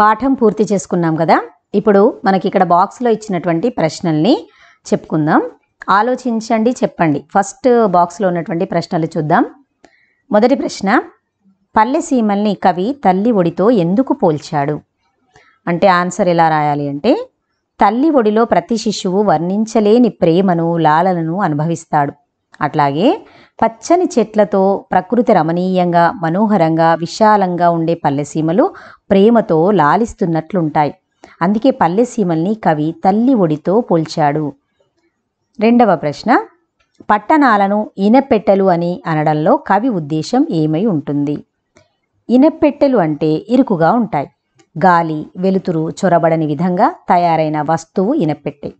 పాఠం పూర్తి చేసుకున్నాం కదా ఇప్పుడు మనకి ఇక్కడ బాక్స్లో ఇచ్చినటువంటి ప్రశ్నల్ని చెప్పుకుందాం ఆలోచించండి చెప్పండి ఫస్ట్ బాక్స్లో ఉన్నటువంటి ప్రశ్నలు చూద్దాం మొదటి ప్రశ్న పల్లె సీమల్ని కవి తల్లి ఒడితో ఎందుకు పోల్చాడు అంటే ఆన్సర్ ఎలా రాయాలి అంటే తల్లి ఒడిలో ప్రతి శిశువు వర్ణించలేని ప్రేమను లాలలను అనుభవిస్తాడు అట్లాగే పచ్చని చెట్లతో ప్రకృతి రమణీయంగా మనోహరంగా విశాలంగా ఉండే పల్లెసీమలు ప్రేమతో లాలిస్తున్నట్లుంటాయి అందుకే పల్లెసీమల్ని కవి తల్లి ఒడితో పోల్చాడు రెండవ ప్రశ్న పట్టణాలను ఇనపెట్టెలు అని అనడంలో కవి ఉద్దేశం ఏమై ఉంటుంది ఇనపెట్టెలు అంటే ఇరుకుగా ఉంటాయి గాలి వెలుతురు చొరబడని విధంగా తయారైన వస్తువు ఇనపెట్టె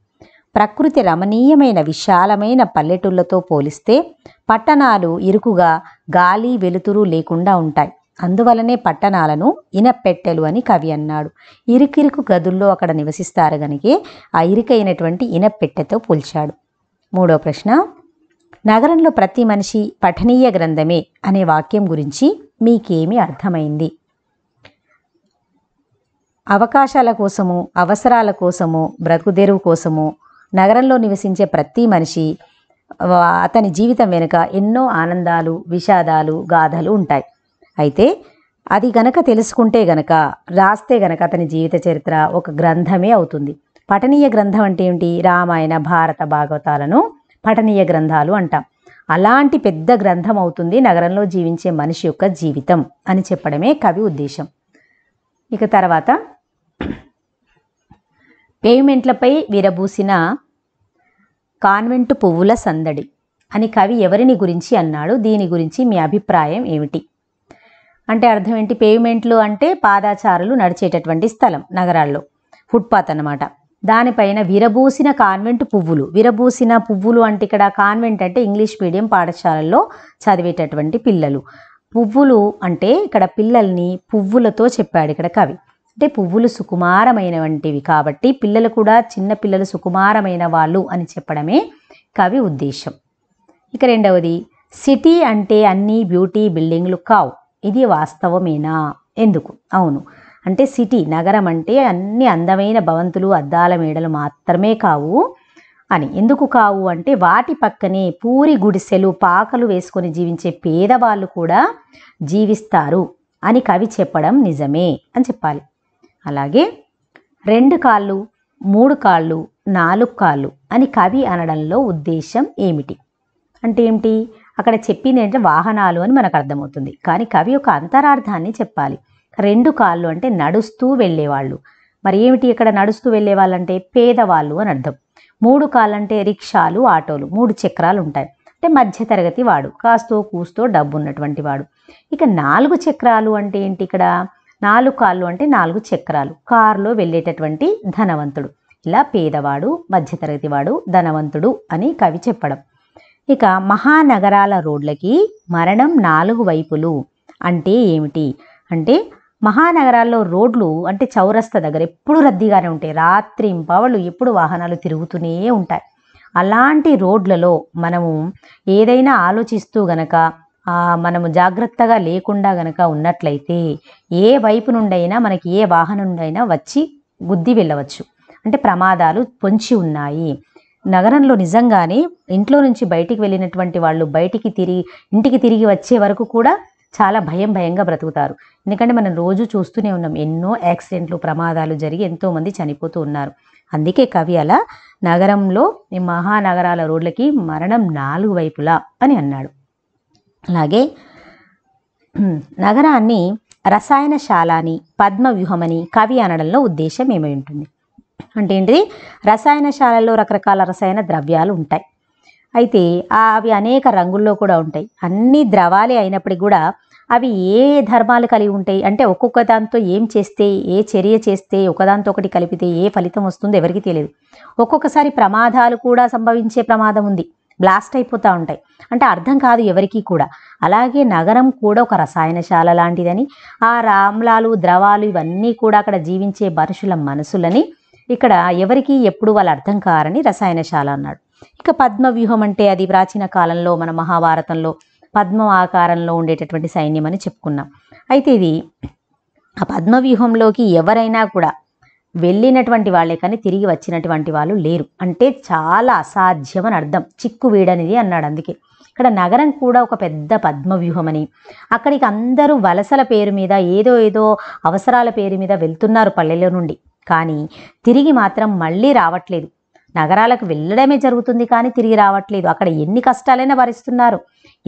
ప్రకృతి రమణీయమైన విశాలమైన పల్లెటూళ్ళతో పోలిస్తే పట్టణాలు ఇరుకుగా గాలి వెలుతురు లేకుండా ఉంటాయి అందువలనే పట్టణాలను ఇనపెట్టెలు అని కవి అన్నాడు ఇరుకిరుకు గదుల్లో అక్కడ నివసిస్తారు గనికి ఆ ఇరుకైనటువంటి ఇనపెట్టెతో పోల్చాడు మూడో ప్రశ్న నగరంలో ప్రతి మనిషి పఠనీయ గ్రంథమే అనే వాక్యం గురించి మీకేమి అర్థమైంది అవకాశాల కోసము అవసరాల కోసము బ్రతుకుదెరువు కోసము నగరంలో నివసించే ప్రతి మనిషి అతని జీవితం వెనుక ఎన్నో ఆనందాలు విషాదాలు గాథలు ఉంటాయి అయితే అది గనక తెలుసుకుంటే గనక రాస్తే గనక అతని జీవిత చరిత్ర ఒక గ్రంథమే అవుతుంది పఠనీయ గ్రంథం అంటే ఏమిటి రామాయణ భారత భాగవతాలను పఠనీయ గ్రంథాలు అంటాం అలాంటి పెద్ద గ్రంథం అవుతుంది నగరంలో జీవించే మనిషి యొక్క జీవితం అని చెప్పడమే కవి ఉద్దేశం ఇక తర్వాత పేమెంట్లపై విరబూసిన కాన్వెంటు పువ్వుల సందడి అని కవి ఎవరిని గురించి అన్నాడు దీని గురించి మీ అభిప్రాయం ఏమిటి అంటే అర్థం ఏంటి పేమెంట్లు అంటే పాదాచారులు నడిచేటటువంటి స్థలం నగరాల్లో ఫుట్పాత్ అనమాట దానిపైన విరబూసిన కాన్వెంట్ పువ్వులు విరబూసిన పువ్వులు అంటే ఇక్కడ కాన్వెంట్ అంటే ఇంగ్లీష్ మీడియం పాఠశాలల్లో చదివేటటువంటి పిల్లలు పువ్వులు అంటే ఇక్కడ పిల్లల్ని పువ్వులతో చెప్పాడు ఇక్కడ కవి అంటే పువ్వులు సుకుమారమైన వంటివి కాబట్టి పిల్లలు కూడా చిన్న పిల్లలు సుకుమారమైన వాళ్ళు అని చెప్పడమే కవి ఉద్దేశం ఇక రెండవది సిటీ అంటే అన్నీ బ్యూటీ బిల్డింగ్లు కావు ఇది వాస్తవమేనా ఎందుకు అవును అంటే సిటీ నగరం అంటే అన్ని అందమైన భవంతులు అద్దాల మేడలు మాత్రమే కావు అని ఎందుకు కావు అంటే వాటి పక్కనే పూరి గుడిసెలు పాకలు వేసుకొని జీవించే పేదవాళ్ళు కూడా జీవిస్తారు అని కవి చెప్పడం నిజమే అని చెప్పాలి అలాగే రెండు కాళ్ళు మూడు కాళ్ళు నాలుగు కాళ్ళు అని కవి అనడంలో ఉద్దేశం ఏమిటి అంటే ఏమిటి అక్కడ చెప్పింది ఏంటంటే వాహనాలు అని మనకు అర్థమవుతుంది కానీ కవి ఒక అంతరార్థాన్ని చెప్పాలి రెండు కాళ్ళు అంటే నడుస్తూ వెళ్ళేవాళ్ళు మరి ఏమిటి ఇక్కడ నడుస్తూ వెళ్ళే వాళ్ళంటే పేదవాళ్ళు అని అర్థం మూడు కాళ్ళంటే రిక్షాలు ఆటోలు మూడు చక్రాలు ఉంటాయి అంటే మధ్యతరగతి వాడు కాస్తో కూస్తో డబ్బు ఉన్నటువంటి వాడు ఇక నాలుగు చక్రాలు అంటే ఏంటి ఇక్కడ నాలుగు కాళ్ళు అంటే నాలుగు చక్రాలు కారులో వెళ్ళేటటువంటి ధనవంతుడు ఇలా పేదవాడు మధ్యతరగతి వాడు ధనవంతుడు అని కవి చెప్పడం ఇక మహానగరాల రోడ్లకి మరణం నాలుగు వైపులు అంటే ఏమిటి అంటే మహానగరాల్లో రోడ్లు అంటే చౌరస్తా దగ్గర ఎప్పుడు రద్దీగానే ఉంటాయి రాత్రి ఇంపవళ్ళు ఎప్పుడు వాహనాలు తిరుగుతూనే ఉంటాయి అలాంటి రోడ్లలో మనము ఏదైనా ఆలోచిస్తూ గనక మనము జాగ్రత్తగా లేకుండా గనక ఉన్నట్లయితే ఏ వైపు నుండైనా మనకి ఏ వాహనం నుండైనా వచ్చి గుద్ది వెళ్ళవచ్చు అంటే ప్రమాదాలు పొంచి ఉన్నాయి నగరంలో నిజంగానే ఇంట్లో నుంచి బయటికి వెళ్ళినటువంటి వాళ్ళు బయటికి తిరిగి ఇంటికి తిరిగి వచ్చే వరకు కూడా చాలా భయం భయంగా బ్రతుకుతారు ఎందుకంటే మనం రోజు చూస్తూనే ఉన్నాం ఎన్నో యాక్సిడెంట్లు ప్రమాదాలు జరిగి ఎంతోమంది చనిపోతూ ఉన్నారు అందుకే కవి అలా నగరంలో మహానగరాల రోడ్లకి మరణం నాలుగు వైపులా అని అన్నాడు అలాగే నగరాన్ని రసాయనశాల అని పద్మవ్యూహమని కవి అనడంలో ఉద్దేశం ఏమై ఉంటుంది అంటే ఏంటిది రసాయనశాలలో రకరకాల రసాయన ద్రవ్యాలు ఉంటాయి అయితే అవి అనేక రంగుల్లో కూడా ఉంటాయి అన్ని ద్రవాలే అయినప్పటికీ కూడా అవి ఏ ధర్మాలు కలిగి ఉంటాయి అంటే ఒక్కొక్క దాంతో ఏం చేస్తే ఏ చర్య చేస్తే ఒకదాంతో ఒకటి కలిపితే ఏ ఫలితం వస్తుందో ఎవరికి తెలియదు ఒక్కొక్కసారి ప్రమాదాలు కూడా సంభవించే ప్రమాదం ఉంది బ్లాస్ట్ అయిపోతూ ఉంటాయి అంటే అర్థం కాదు ఎవరికీ కూడా అలాగే నగరం కూడా ఒక రసాయనశాల లాంటిదని ఆ రామ్లాలు ద్రవాలు ఇవన్నీ కూడా అక్కడ జీవించే మనుషుల మనసులని ఇక్కడ ఎవరికి ఎప్పుడు వాళ్ళు అర్థం కారని రసాయనశాల అన్నాడు ఇక పద్మ వ్యూహం అంటే అది ప్రాచీన కాలంలో మన మహాభారతంలో పద్మం ఆకారంలో ఉండేటటువంటి సైన్యం అని చెప్పుకున్నాం అయితే ఇది ఆ పద్మవ్యూహంలోకి ఎవరైనా కూడా వెళ్ళినటువంటి వాళ్ళే కానీ తిరిగి వచ్చినటువంటి వాళ్ళు లేరు అంటే చాలా అసాధ్యం అని అర్థం చిక్కు వీడనిది అన్నాడు అందుకే ఇక్కడ నగరం కూడా ఒక పెద్ద పద్మవ్యూహమని అక్కడికి అందరూ వలసల పేరు మీద ఏదో ఏదో అవసరాల పేరు మీద వెళ్తున్నారు పల్లెల నుండి కానీ తిరిగి మాత్రం మళ్ళీ రావట్లేదు నగరాలకు వెళ్ళడమే జరుగుతుంది కానీ తిరిగి రావట్లేదు అక్కడ ఎన్ని కష్టాలైనా భరిస్తున్నారు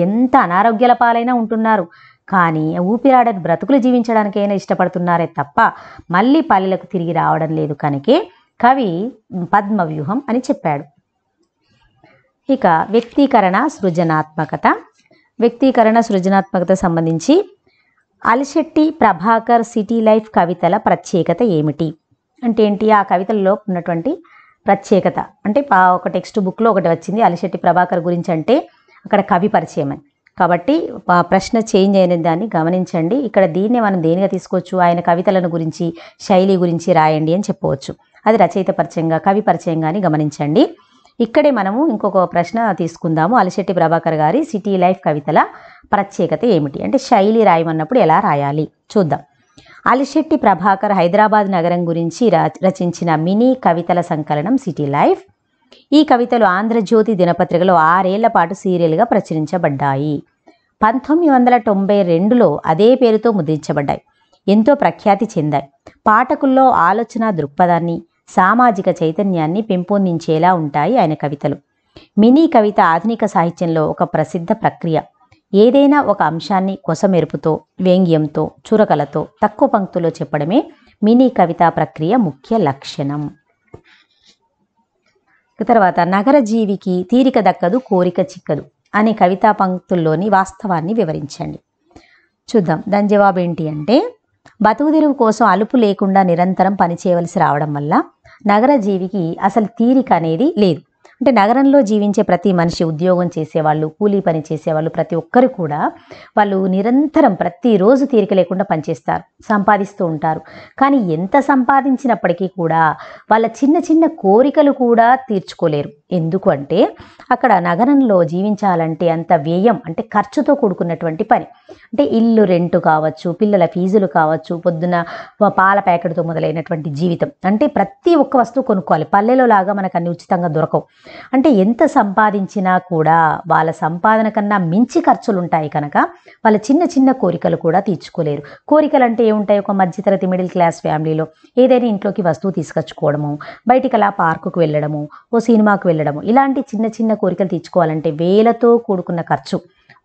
ఎంత అనారోగ్యాల పాలైనా ఉంటున్నారు కానీ ఊపిరాడని బ్రతుకులు జీవించడానికైనా ఇష్టపడుతున్నారే తప్ప మళ్ళీ పల్లెలకు తిరిగి రావడం లేదు కనుకే కవి పద్మవ్యూహం అని చెప్పాడు ఇక వ్యక్తీకరణ సృజనాత్మకత వ్యక్తీకరణ సృజనాత్మకత సంబంధించి అలిశెట్టి ప్రభాకర్ సిటీ లైఫ్ కవితల ప్రత్యేకత ఏమిటి అంటే ఏంటి ఆ కవితల్లో ఉన్నటువంటి ప్రత్యేకత అంటే ఒక టెక్స్ట్ బుక్లో ఒకటి వచ్చింది అలిశెట్టి ప్రభాకర్ గురించి అంటే అక్కడ కవి పరిచయం అని కాబట్టి ప్రశ్న చేంజ్ అయిన దాన్ని గమనించండి ఇక్కడ దీన్నే మనం దేనిగా తీసుకోవచ్చు ఆయన కవితలను గురించి శైలి గురించి రాయండి అని చెప్పవచ్చు అది రచయిత పరిచయంగా కవి పరిచయంగా అని గమనించండి ఇక్కడే మనము ఇంకొక ప్రశ్న తీసుకుందాము అలిశెట్టి ప్రభాకర్ గారి సిటీ లైఫ్ కవితల ప్రత్యేకత ఏమిటి అంటే శైలి రాయమన్నప్పుడు ఎలా రాయాలి చూద్దాం అలిశెట్టి ప్రభాకర్ హైదరాబాద్ నగరం గురించి రచించిన మినీ కవితల సంకలనం సిటీ లైఫ్ ఈ కవితలు ఆంధ్రజ్యోతి దినపత్రికలో ఆరేళ్ల పాటు సీరియల్గా ప్రచురించబడ్డాయి పంతొమ్మిది వందల తొంభై రెండులో అదే పేరుతో ముద్రించబడ్డాయి ఎంతో ప్రఖ్యాతి చెందాయి పాఠకుల్లో ఆలోచన దృక్పథాన్ని సామాజిక చైతన్యాన్ని పెంపొందించేలా ఉంటాయి ఆయన కవితలు మినీ కవిత ఆధునిక సాహిత్యంలో ఒక ప్రసిద్ధ ప్రక్రియ ఏదైనా ఒక అంశాన్ని కొసమెరుపుతో వ్యంగ్యంతో చురకలతో తక్కువ పంక్తుల్లో చెప్పడమే మినీ కవితా ప్రక్రియ ముఖ్య లక్షణం తర్వాత నగర జీవికి తీరిక దక్కదు కోరిక చిక్కదు అనే కవితా పంక్తుల్లోని వాస్తవాన్ని వివరించండి చూద్దాం దాని జవాబు ఏంటి అంటే బతుకుదెరువు కోసం అలుపు లేకుండా నిరంతరం పనిచేయవలసి రావడం వల్ల నగర జీవికి అసలు తీరిక అనేది లేదు అంటే నగరంలో జీవించే ప్రతి మనిషి ఉద్యోగం చేసేవాళ్ళు కూలీ పని చేసేవాళ్ళు ప్రతి ఒక్కరు కూడా వాళ్ళు నిరంతరం ప్రతిరోజు తీరిక లేకుండా పనిచేస్తారు సంపాదిస్తూ ఉంటారు కానీ ఎంత సంపాదించినప్పటికీ కూడా వాళ్ళ చిన్న చిన్న కోరికలు కూడా తీర్చుకోలేరు ఎందుకు అంటే అక్కడ నగరంలో జీవించాలంటే అంత వ్యయం అంటే ఖర్చుతో కూడుకున్నటువంటి పని అంటే ఇల్లు రెంటు కావచ్చు పిల్లల ఫీజులు కావచ్చు పొద్దున పాల ప్యాకెట్తో మొదలైనటువంటి జీవితం అంటే ప్రతి ఒక్క వస్తువు కొనుక్కోవాలి పల్లెలో లాగా మనకు అన్ని ఉచితంగా దొరకవు అంటే ఎంత సంపాదించినా కూడా వాళ్ళ సంపాదన కన్నా మించి ఖర్చులు ఉంటాయి కనుక వాళ్ళ చిన్న చిన్న కోరికలు కూడా తీర్చుకోలేరు కోరికలు అంటే ఏముంటాయి ఒక మధ్యతరగతి మిడిల్ క్లాస్ ఫ్యామిలీలో ఏదైనా ఇంట్లోకి వస్తువు తీసుకొచ్చుకోవడము బయటికి అలా పార్కుకు వెళ్ళడము ఓ సినిమాకు వెళ్ళడం వెళ్ళడము ఇలాంటి చిన్న చిన్న కోరికలు తీర్చుకోవాలంటే వేలతో కూడుకున్న ఖర్చు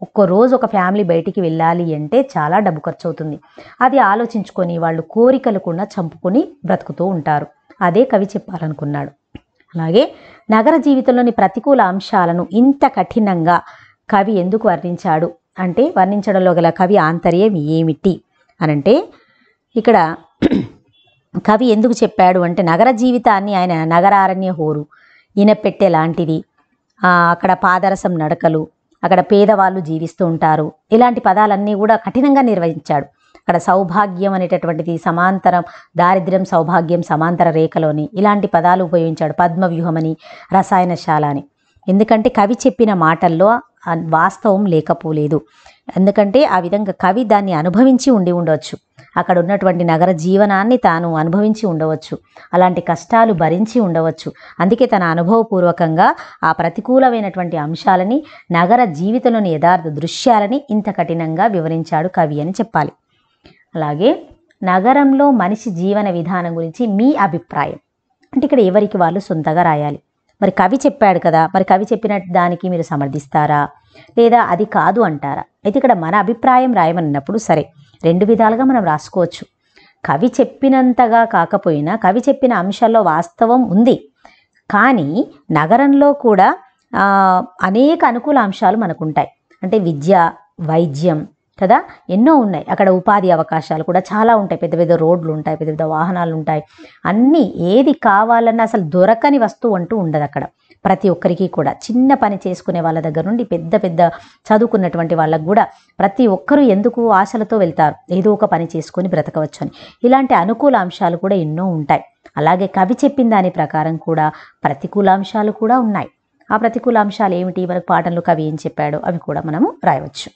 ఒక్కరోజు ఒక ఫ్యామిలీ బయటికి వెళ్ళాలి అంటే చాలా డబ్బు ఖర్చు అవుతుంది అది ఆలోచించుకొని వాళ్ళు కోరికలు కూడా చంపుకొని బ్రతుకుతూ ఉంటారు అదే కవి చెప్పాలనుకున్నాడు అలాగే నగర జీవితంలోని ప్రతికూల అంశాలను ఇంత కఠినంగా కవి ఎందుకు వర్ణించాడు అంటే వర్ణించడంలో గల కవి ఆంతర్యం ఏమిటి అనంటే ఇక్కడ కవి ఎందుకు చెప్పాడు అంటే నగర జీవితాన్ని ఆయన నగరారణ్య హోరు ఇనపెట్టె లాంటిది అక్కడ పాదరసం నడకలు అక్కడ పేదవాళ్ళు జీవిస్తూ ఉంటారు ఇలాంటి పదాలన్నీ కూడా కఠినంగా నిర్వహించాడు అక్కడ సౌభాగ్యం అనేటటువంటిది సమాంతరం దారిద్ర్యం సౌభాగ్యం సమాంతర రేఖలోని ఇలాంటి పదాలు ఉపయోగించాడు పద్మవ్యూహమని రసాయనశాల అని ఎందుకంటే కవి చెప్పిన మాటల్లో వాస్తవం లేకపోలేదు ఎందుకంటే ఆ విధంగా కవి దాన్ని అనుభవించి ఉండి ఉండవచ్చు అక్కడ ఉన్నటువంటి నగర జీవనాన్ని తాను అనుభవించి ఉండవచ్చు అలాంటి కష్టాలు భరించి ఉండవచ్చు అందుకే తన అనుభవపూర్వకంగా ఆ ప్రతికూలమైనటువంటి అంశాలని నగర జీవితంలోని యథార్థ దృశ్యాలని ఇంత కఠినంగా వివరించాడు కవి అని చెప్పాలి అలాగే నగరంలో మనిషి జీవన విధానం గురించి మీ అభిప్రాయం అంటే ఇక్కడ ఎవరికి వాళ్ళు సొంతగా రాయాలి మరి కవి చెప్పాడు కదా మరి కవి చెప్పిన దానికి మీరు సమర్థిస్తారా లేదా అది కాదు అంటారా అయితే ఇక్కడ మన అభిప్రాయం రాయమన్నప్పుడు సరే రెండు విధాలుగా మనం రాసుకోవచ్చు కవి చెప్పినంతగా కాకపోయినా కవి చెప్పిన అంశాల్లో వాస్తవం ఉంది కానీ నగరంలో కూడా అనేక అనుకూల అంశాలు మనకుంటాయి అంటే విద్య వైద్యం కదా ఎన్నో ఉన్నాయి అక్కడ ఉపాధి అవకాశాలు కూడా చాలా ఉంటాయి పెద్ద పెద్ద రోడ్లు ఉంటాయి పెద్ద పెద్ద వాహనాలు ఉంటాయి అన్నీ ఏది కావాలన్నా అసలు దొరకని వస్తువు అంటూ ఉండదు అక్కడ ప్రతి ఒక్కరికి కూడా చిన్న పని చేసుకునే వాళ్ళ దగ్గర నుండి పెద్ద పెద్ద చదువుకున్నటువంటి వాళ్ళకు కూడా ప్రతి ఒక్కరూ ఎందుకు ఆశలతో వెళ్తారు ఏదో ఒక పని చేసుకొని బ్రతకవచ్చు అని ఇలాంటి అనుకూల అంశాలు కూడా ఎన్నో ఉంటాయి అలాగే కవి చెప్పిన దాని ప్రకారం కూడా ప్రతికూల అంశాలు కూడా ఉన్నాయి ఆ ప్రతికూల అంశాలు ఏమిటి మనకు పాటలు కవి ఏం చెప్పాడు అవి కూడా మనము రాయవచ్చు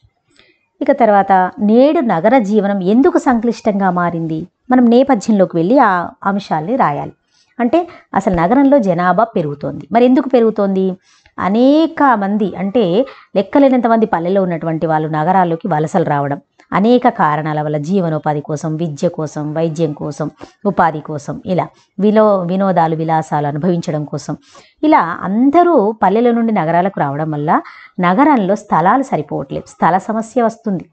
ఇక తర్వాత నేడు నగర జీవనం ఎందుకు సంక్లిష్టంగా మారింది మనం నేపథ్యంలోకి వెళ్ళి ఆ అంశాల్ని రాయాలి అంటే అసలు నగరంలో జనాభా పెరుగుతోంది మరి ఎందుకు పెరుగుతోంది అనేక మంది అంటే లెక్కలేనంత మంది పల్లెల్లో ఉన్నటువంటి వాళ్ళు నగరాల్లోకి వలసలు రావడం అనేక కారణాల వల్ల జీవనోపాధి కోసం విద్య కోసం వైద్యం కోసం ఉపాధి కోసం ఇలా విలో వినోదాలు విలాసాలు అనుభవించడం కోసం ఇలా అందరూ పల్లెల నుండి నగరాలకు రావడం వల్ల నగరంలో స్థలాలు సరిపోవట్లేదు స్థల సమస్య వస్తుంది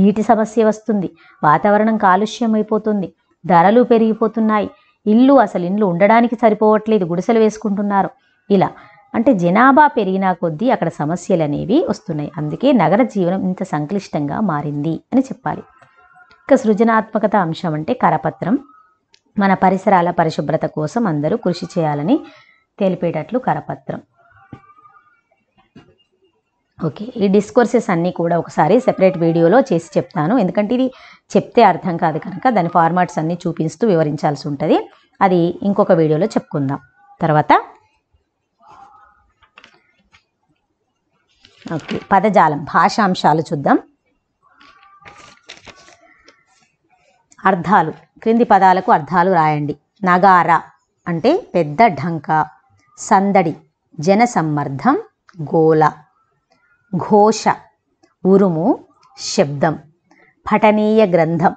నీటి సమస్య వస్తుంది వాతావరణం కాలుష్యం అయిపోతుంది ధరలు పెరిగిపోతున్నాయి ఇల్లు అసలు ఇల్లు ఉండడానికి సరిపోవట్లేదు గుడిసెలు వేసుకుంటున్నారు ఇలా అంటే జనాభా పెరిగినా కొద్దీ అక్కడ సమస్యలు అనేవి వస్తున్నాయి అందుకే నగర జీవనం ఇంత సంక్లిష్టంగా మారింది అని చెప్పాలి ఇక సృజనాత్మకత అంశం అంటే కరపత్రం మన పరిసరాల పరిశుభ్రత కోసం అందరూ కృషి చేయాలని తెలిపేటట్లు కరపత్రం ఓకే ఈ డిస్కోర్సెస్ అన్నీ కూడా ఒకసారి సెపరేట్ వీడియోలో చేసి చెప్తాను ఎందుకంటే ఇది చెప్తే అర్థం కాదు కనుక దాని ఫార్మాట్స్ అన్నీ చూపిస్తూ వివరించాల్సి ఉంటుంది అది ఇంకొక వీడియోలో చెప్పుకుందాం తర్వాత ఓకే పదజాలం భాషాంశాలు చూద్దాం అర్థాలు క్రింది పదాలకు అర్థాలు రాయండి నగార అంటే పెద్ద ఢంక సందడి జనసమ్మర్ధం గోల ఘోష ఉరుము శబ్దం పఠనీయ గ్రంథం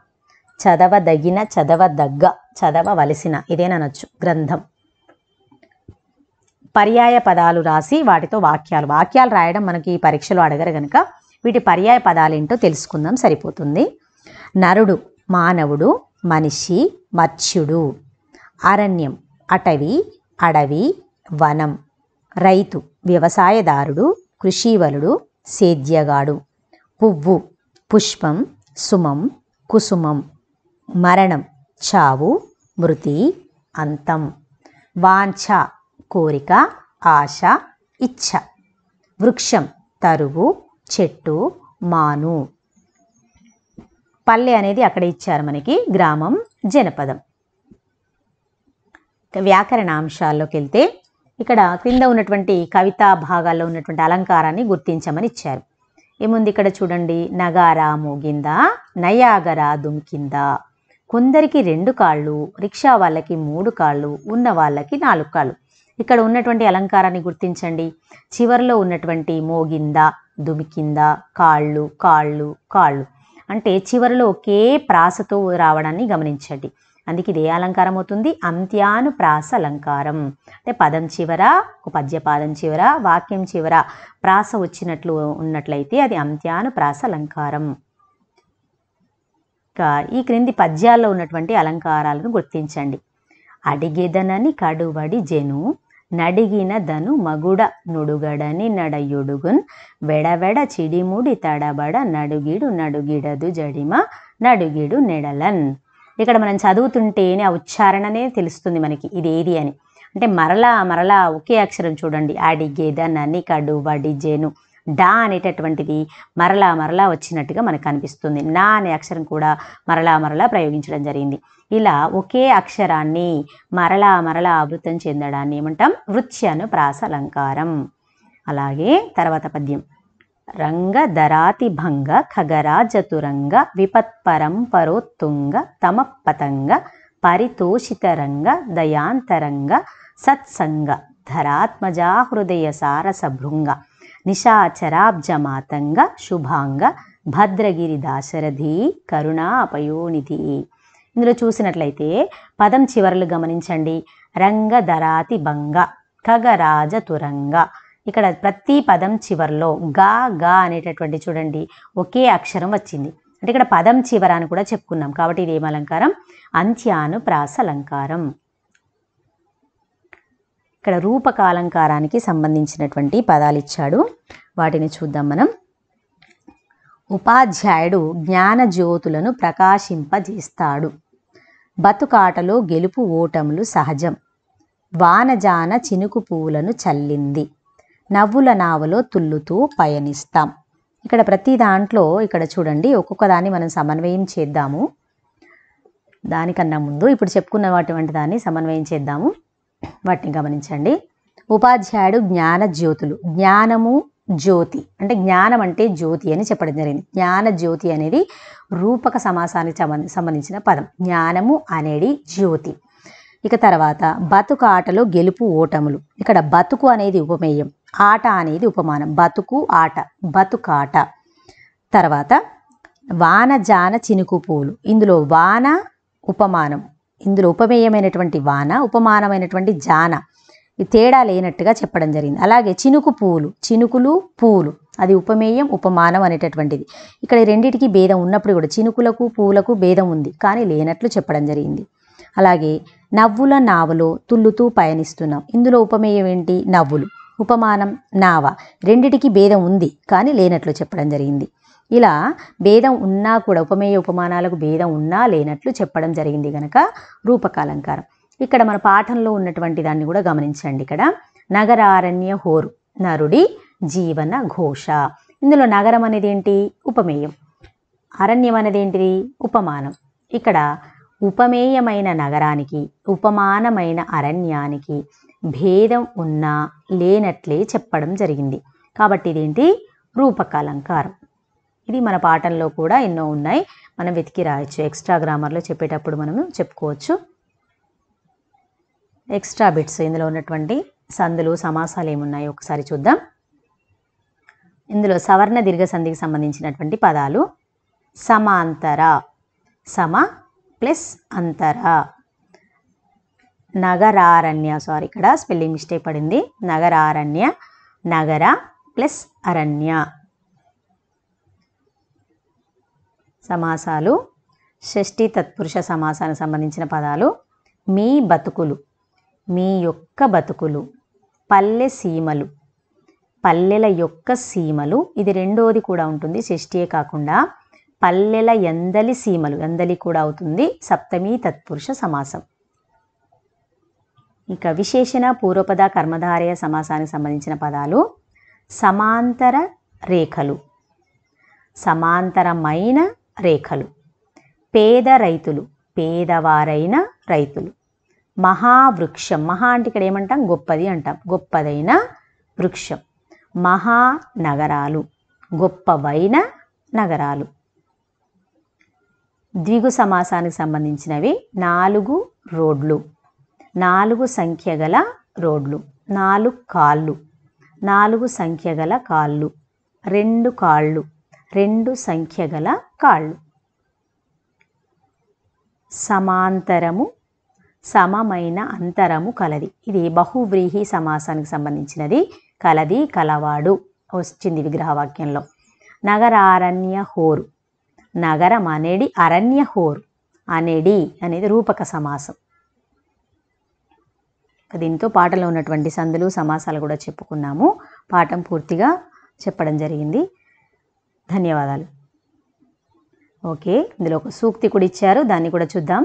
చదవదగిన చదవదగ్గ చదవవలసిన ఇదేననొచ్చు గ్రంథం పర్యాయ పదాలు రాసి వాటితో వాక్యాలు వాక్యాలు రాయడం మనకి ఈ పరీక్షలో అడగరు కనుక వీటి పర్యాయ పదాలు ఏంటో తెలుసుకుందాం సరిపోతుంది నరుడు మానవుడు మనిషి మత్స్యుడు అరణ్యం అటవీ అడవి వనం రైతు వ్యవసాయదారుడు కృషీవలుడు సేద్యగాడు పువ్వు పుష్పం సుమం కుసుమం మరణం చావు మృతి అంతం వాంఛ కోరిక ఆశ ఇచ్ఛ వృక్షం తరుగు చెట్టు మాను పల్లె అనేది అక్కడ ఇచ్చారు మనకి గ్రామం జనపదం వ్యాకరణ అంశాల్లోకి వెళ్తే ఇక్కడ క్రింద ఉన్నటువంటి కవితా భాగాల్లో ఉన్నటువంటి అలంకారాన్ని గుర్తించమని ఇచ్చారు ఏముంది ఇక్కడ చూడండి నగారా మోగిందా నయాగరా దుమ్కిందా కొందరికి రెండు కాళ్ళు రిక్షా వాళ్ళకి మూడు కాళ్ళు ఉన్న వాళ్ళకి నాలుగు కాళ్ళు ఇక్కడ ఉన్నటువంటి అలంకారాన్ని గుర్తించండి చివరిలో ఉన్నటువంటి మోగిందా దుమికిందా కాళ్ళు కాళ్ళు కాళ్ళు అంటే చివరిలో ఒకే ప్రాసతో రావడాన్ని గమనించండి అందుకే ఇది ఏ అలంకారం అవుతుంది అంత్యానుప్రాస అలంకారం అంటే పదం చివర పద్యపాదం చివర వాక్యం చివర ప్రాస వచ్చినట్లు ఉన్నట్లయితే అది అంత్యానుప్రాస అలంకారం ఈ క్రింది పద్యాల్లో ఉన్నటువంటి అలంకారాలను గుర్తించండి అడిగేదనని కడువడి జను నడిగిన దను మగుడ నుడుగడని నడయుడుగున్ వెడవెడ చిడిముడి తడబడ నడుగిడు నడుగిడదు జడిమ నడుగిడు నెడలన్ ఇక్కడ మనం చదువుతుంటేనే ఆ ఉచ్చారణనే తెలుస్తుంది మనకి ఇది ఏది అని అంటే మరలా మరలా ఒకే అక్షరం చూడండి అడిగేద నని కడు వడిజేను డా అనేటటువంటిది మరలా మరలా వచ్చినట్టుగా మనకు కనిపిస్తుంది నా అనే అక్షరం కూడా మరలా మరలా ప్రయోగించడం జరిగింది ఇలా ఒకే అక్షరాన్ని మరలా మరలా ఆవృతం చెందడాన్ని ఏమంటాం వృత్యను ప్రాస అలంకారం అలాగే తర్వాత పద్యం రంగ పరోత్తుంగ ఖగరాజతురంగ విపత్పరంపరోత్తుంగ పరితోషిత రంగ దయాంతరంగ సత్సంగ ధరాత్మజా హృదయ సారసభృంగ నిషాచరాబ్జమాతంగ శుభాంగ భద్రగిరి దాశరథి కరుణాపయోనిధి అపయోనిధి ఇందులో చూసినట్లయితే పదం చివరలు గమనించండి రంగ దరాతి భంగ ఖగరాజ తురంగ ఇక్కడ ప్రతి పదం చివరిలో గా గా అనేటటువంటి చూడండి ఒకే అక్షరం వచ్చింది అంటే ఇక్కడ పదం చివర అని కూడా చెప్పుకున్నాం కాబట్టి ఇది ఏమలంకారం అంత్యాను అంత్యానుప్రాస అలంకారం ఇక్కడ రూపకాలంకారానికి సంబంధించినటువంటి పదాలు ఇచ్చాడు వాటిని చూద్దాం మనం ఉపాధ్యాయుడు జ్ఞాన జ్యోతులను ప్రకాశింపజేస్తాడు బతుకాటలో గెలుపు ఓటములు సహజం వానజాన చినుకు పువ్వులను చల్లింది నవ్వుల నావలో తుల్లుతూ పయనిస్తాం ఇక్కడ ప్రతి దాంట్లో ఇక్కడ చూడండి ఒక్కొక్క దాన్ని మనం సమన్వయం చేద్దాము దానికన్నా ముందు ఇప్పుడు చెప్పుకున్న వాటి దాన్ని సమన్వయం చేద్దాము వాటిని గమనించండి ఉపాధ్యాయుడు జ్ఞాన జ్యోతులు జ్ఞానము జ్యోతి అంటే జ్ఞానం అంటే జ్యోతి అని చెప్పడం జరిగింది జ్ఞాన జ్యోతి అనేది రూపక సమాసానికి సంబంధించిన పదం జ్ఞానము అనేది జ్యోతి ఇక తర్వాత బతుకు ఆటలో గెలుపు ఓటములు ఇక్కడ బతుకు అనేది ఉపమేయం ఆట అనేది ఉపమానం బతుకు ఆట బతుకాట తర్వాత వాన జాన చినుకు పూలు ఇందులో వాన ఉపమానం ఇందులో ఉపమేయమైనటువంటి వాన ఉపమానమైనటువంటి జాన తేడా లేనట్టుగా చెప్పడం జరిగింది అలాగే చినుకు పూలు చినుకులు పూలు అది ఉపమేయం ఉపమానం అనేటటువంటిది ఇక్కడ రెండిటికి భేదం ఉన్నప్పుడు కూడా చినుకులకు పూలకు భేదం ఉంది కానీ లేనట్లు చెప్పడం జరిగింది అలాగే నవ్వుల నావలో తుల్లుతూ పయనిస్తున్నాం ఇందులో ఉపమేయం ఏంటి నవ్వులు ఉపమానం నావ రెండిటికి భేదం ఉంది కానీ లేనట్లు చెప్పడం జరిగింది ఇలా భేదం ఉన్నా కూడా ఉపమేయ ఉపమానాలకు భేదం ఉన్నా లేనట్లు చెప్పడం జరిగింది కనుక రూపకాలంకారం ఇక్కడ మన పాఠంలో ఉన్నటువంటి దాన్ని కూడా గమనించండి ఇక్కడ నగరారణ్య హోరు నరుడి జీవన ఘోష ఇందులో నగరం అనేది ఏంటి ఉపమేయం అరణ్యం అనేది ఏంటిది ఉపమానం ఇక్కడ ఉపమేయమైన నగరానికి ఉపమానమైన అరణ్యానికి భేదం ఉన్నా లేనట్లే చెప్పడం జరిగింది కాబట్టి ఇదేంటి రూపకాలంకారం ఇది మన పాఠంలో కూడా ఎన్నో ఉన్నాయి మనం వెతికి రాయొచ్చు ఎక్స్ట్రా గ్రామర్లో చెప్పేటప్పుడు మనం చెప్పుకోవచ్చు ఎక్స్ట్రా బిట్స్ ఇందులో ఉన్నటువంటి సందులు సమాసాలు ఏమున్నాయి ఒకసారి చూద్దాం ఇందులో సవర్ణ దీర్ఘ సంధికి సంబంధించినటువంటి పదాలు సమాంతర సమ ప్లస్ అంతర నగరారణ్య సారీ ఇక్కడ స్పెల్లింగ్ మిస్టేక్ పడింది నగరారణ్య నగర ప్లస్ అరణ్య సమాసాలు షష్ఠి తత్పురుష సమాసానికి సంబంధించిన పదాలు మీ బతుకులు మీ యొక్క బతుకులు పల్లె సీమలు పల్లెల యొక్క సీమలు ఇది రెండోది కూడా ఉంటుంది షష్ఠియే కాకుండా పల్లెల ఎందలి సీమలు ఎందలి కూడా అవుతుంది సప్తమి తత్పురుష సమాసం ఇంకా విశేషణ పూర్వపద కర్మధారయ సమాసానికి సంబంధించిన పదాలు సమాంతర రేఖలు సమాంతరమైన రేఖలు పేద రైతులు పేదవారైన రైతులు మహావృక్షం మహా అంటే ఇక్కడ ఏమంటాం గొప్పది అంటాం గొప్పదైన వృక్షం మహానగరాలు గొప్పవైన నగరాలు ద్విగు సమాసానికి సంబంధించినవి నాలుగు రోడ్లు నాలుగు సంఖ్య గల రోడ్లు నాలుగు కాళ్ళు నాలుగు సంఖ్య గల కాళ్ళు రెండు కాళ్ళు రెండు సంఖ్య గల కాళ్ళు సమాంతరము సమమైన అంతరము కలది ఇది బహువ్రీహి సమాసానికి సంబంధించినది కలది కలవాడు వచ్చింది విగ్రహవాక్యంలో నగరారణ్య హోరు నగరం అనేది అరణ్య హోరు అనేది అనేది రూపక సమాసం దీంతో పాటలో ఉన్నటువంటి సందులు సమాసాలు కూడా చెప్పుకున్నాము పాఠం పూర్తిగా చెప్పడం జరిగింది ధన్యవాదాలు ఓకే ఇందులో ఒక సూక్తి కూడా ఇచ్చారు దాన్ని కూడా చూద్దాం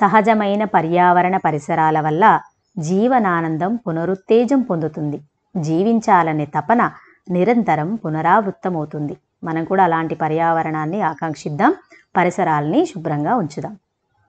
సహజమైన పర్యావరణ పరిసరాల వల్ల జీవనానందం పునరుత్తేజం పొందుతుంది జీవించాలనే తపన నిరంతరం పునరావృత్తమవుతుంది మనం కూడా అలాంటి పర్యావరణాన్ని ఆకాంక్షిద్దాం పరిసరాల్ని శుభ్రంగా ఉంచుదాం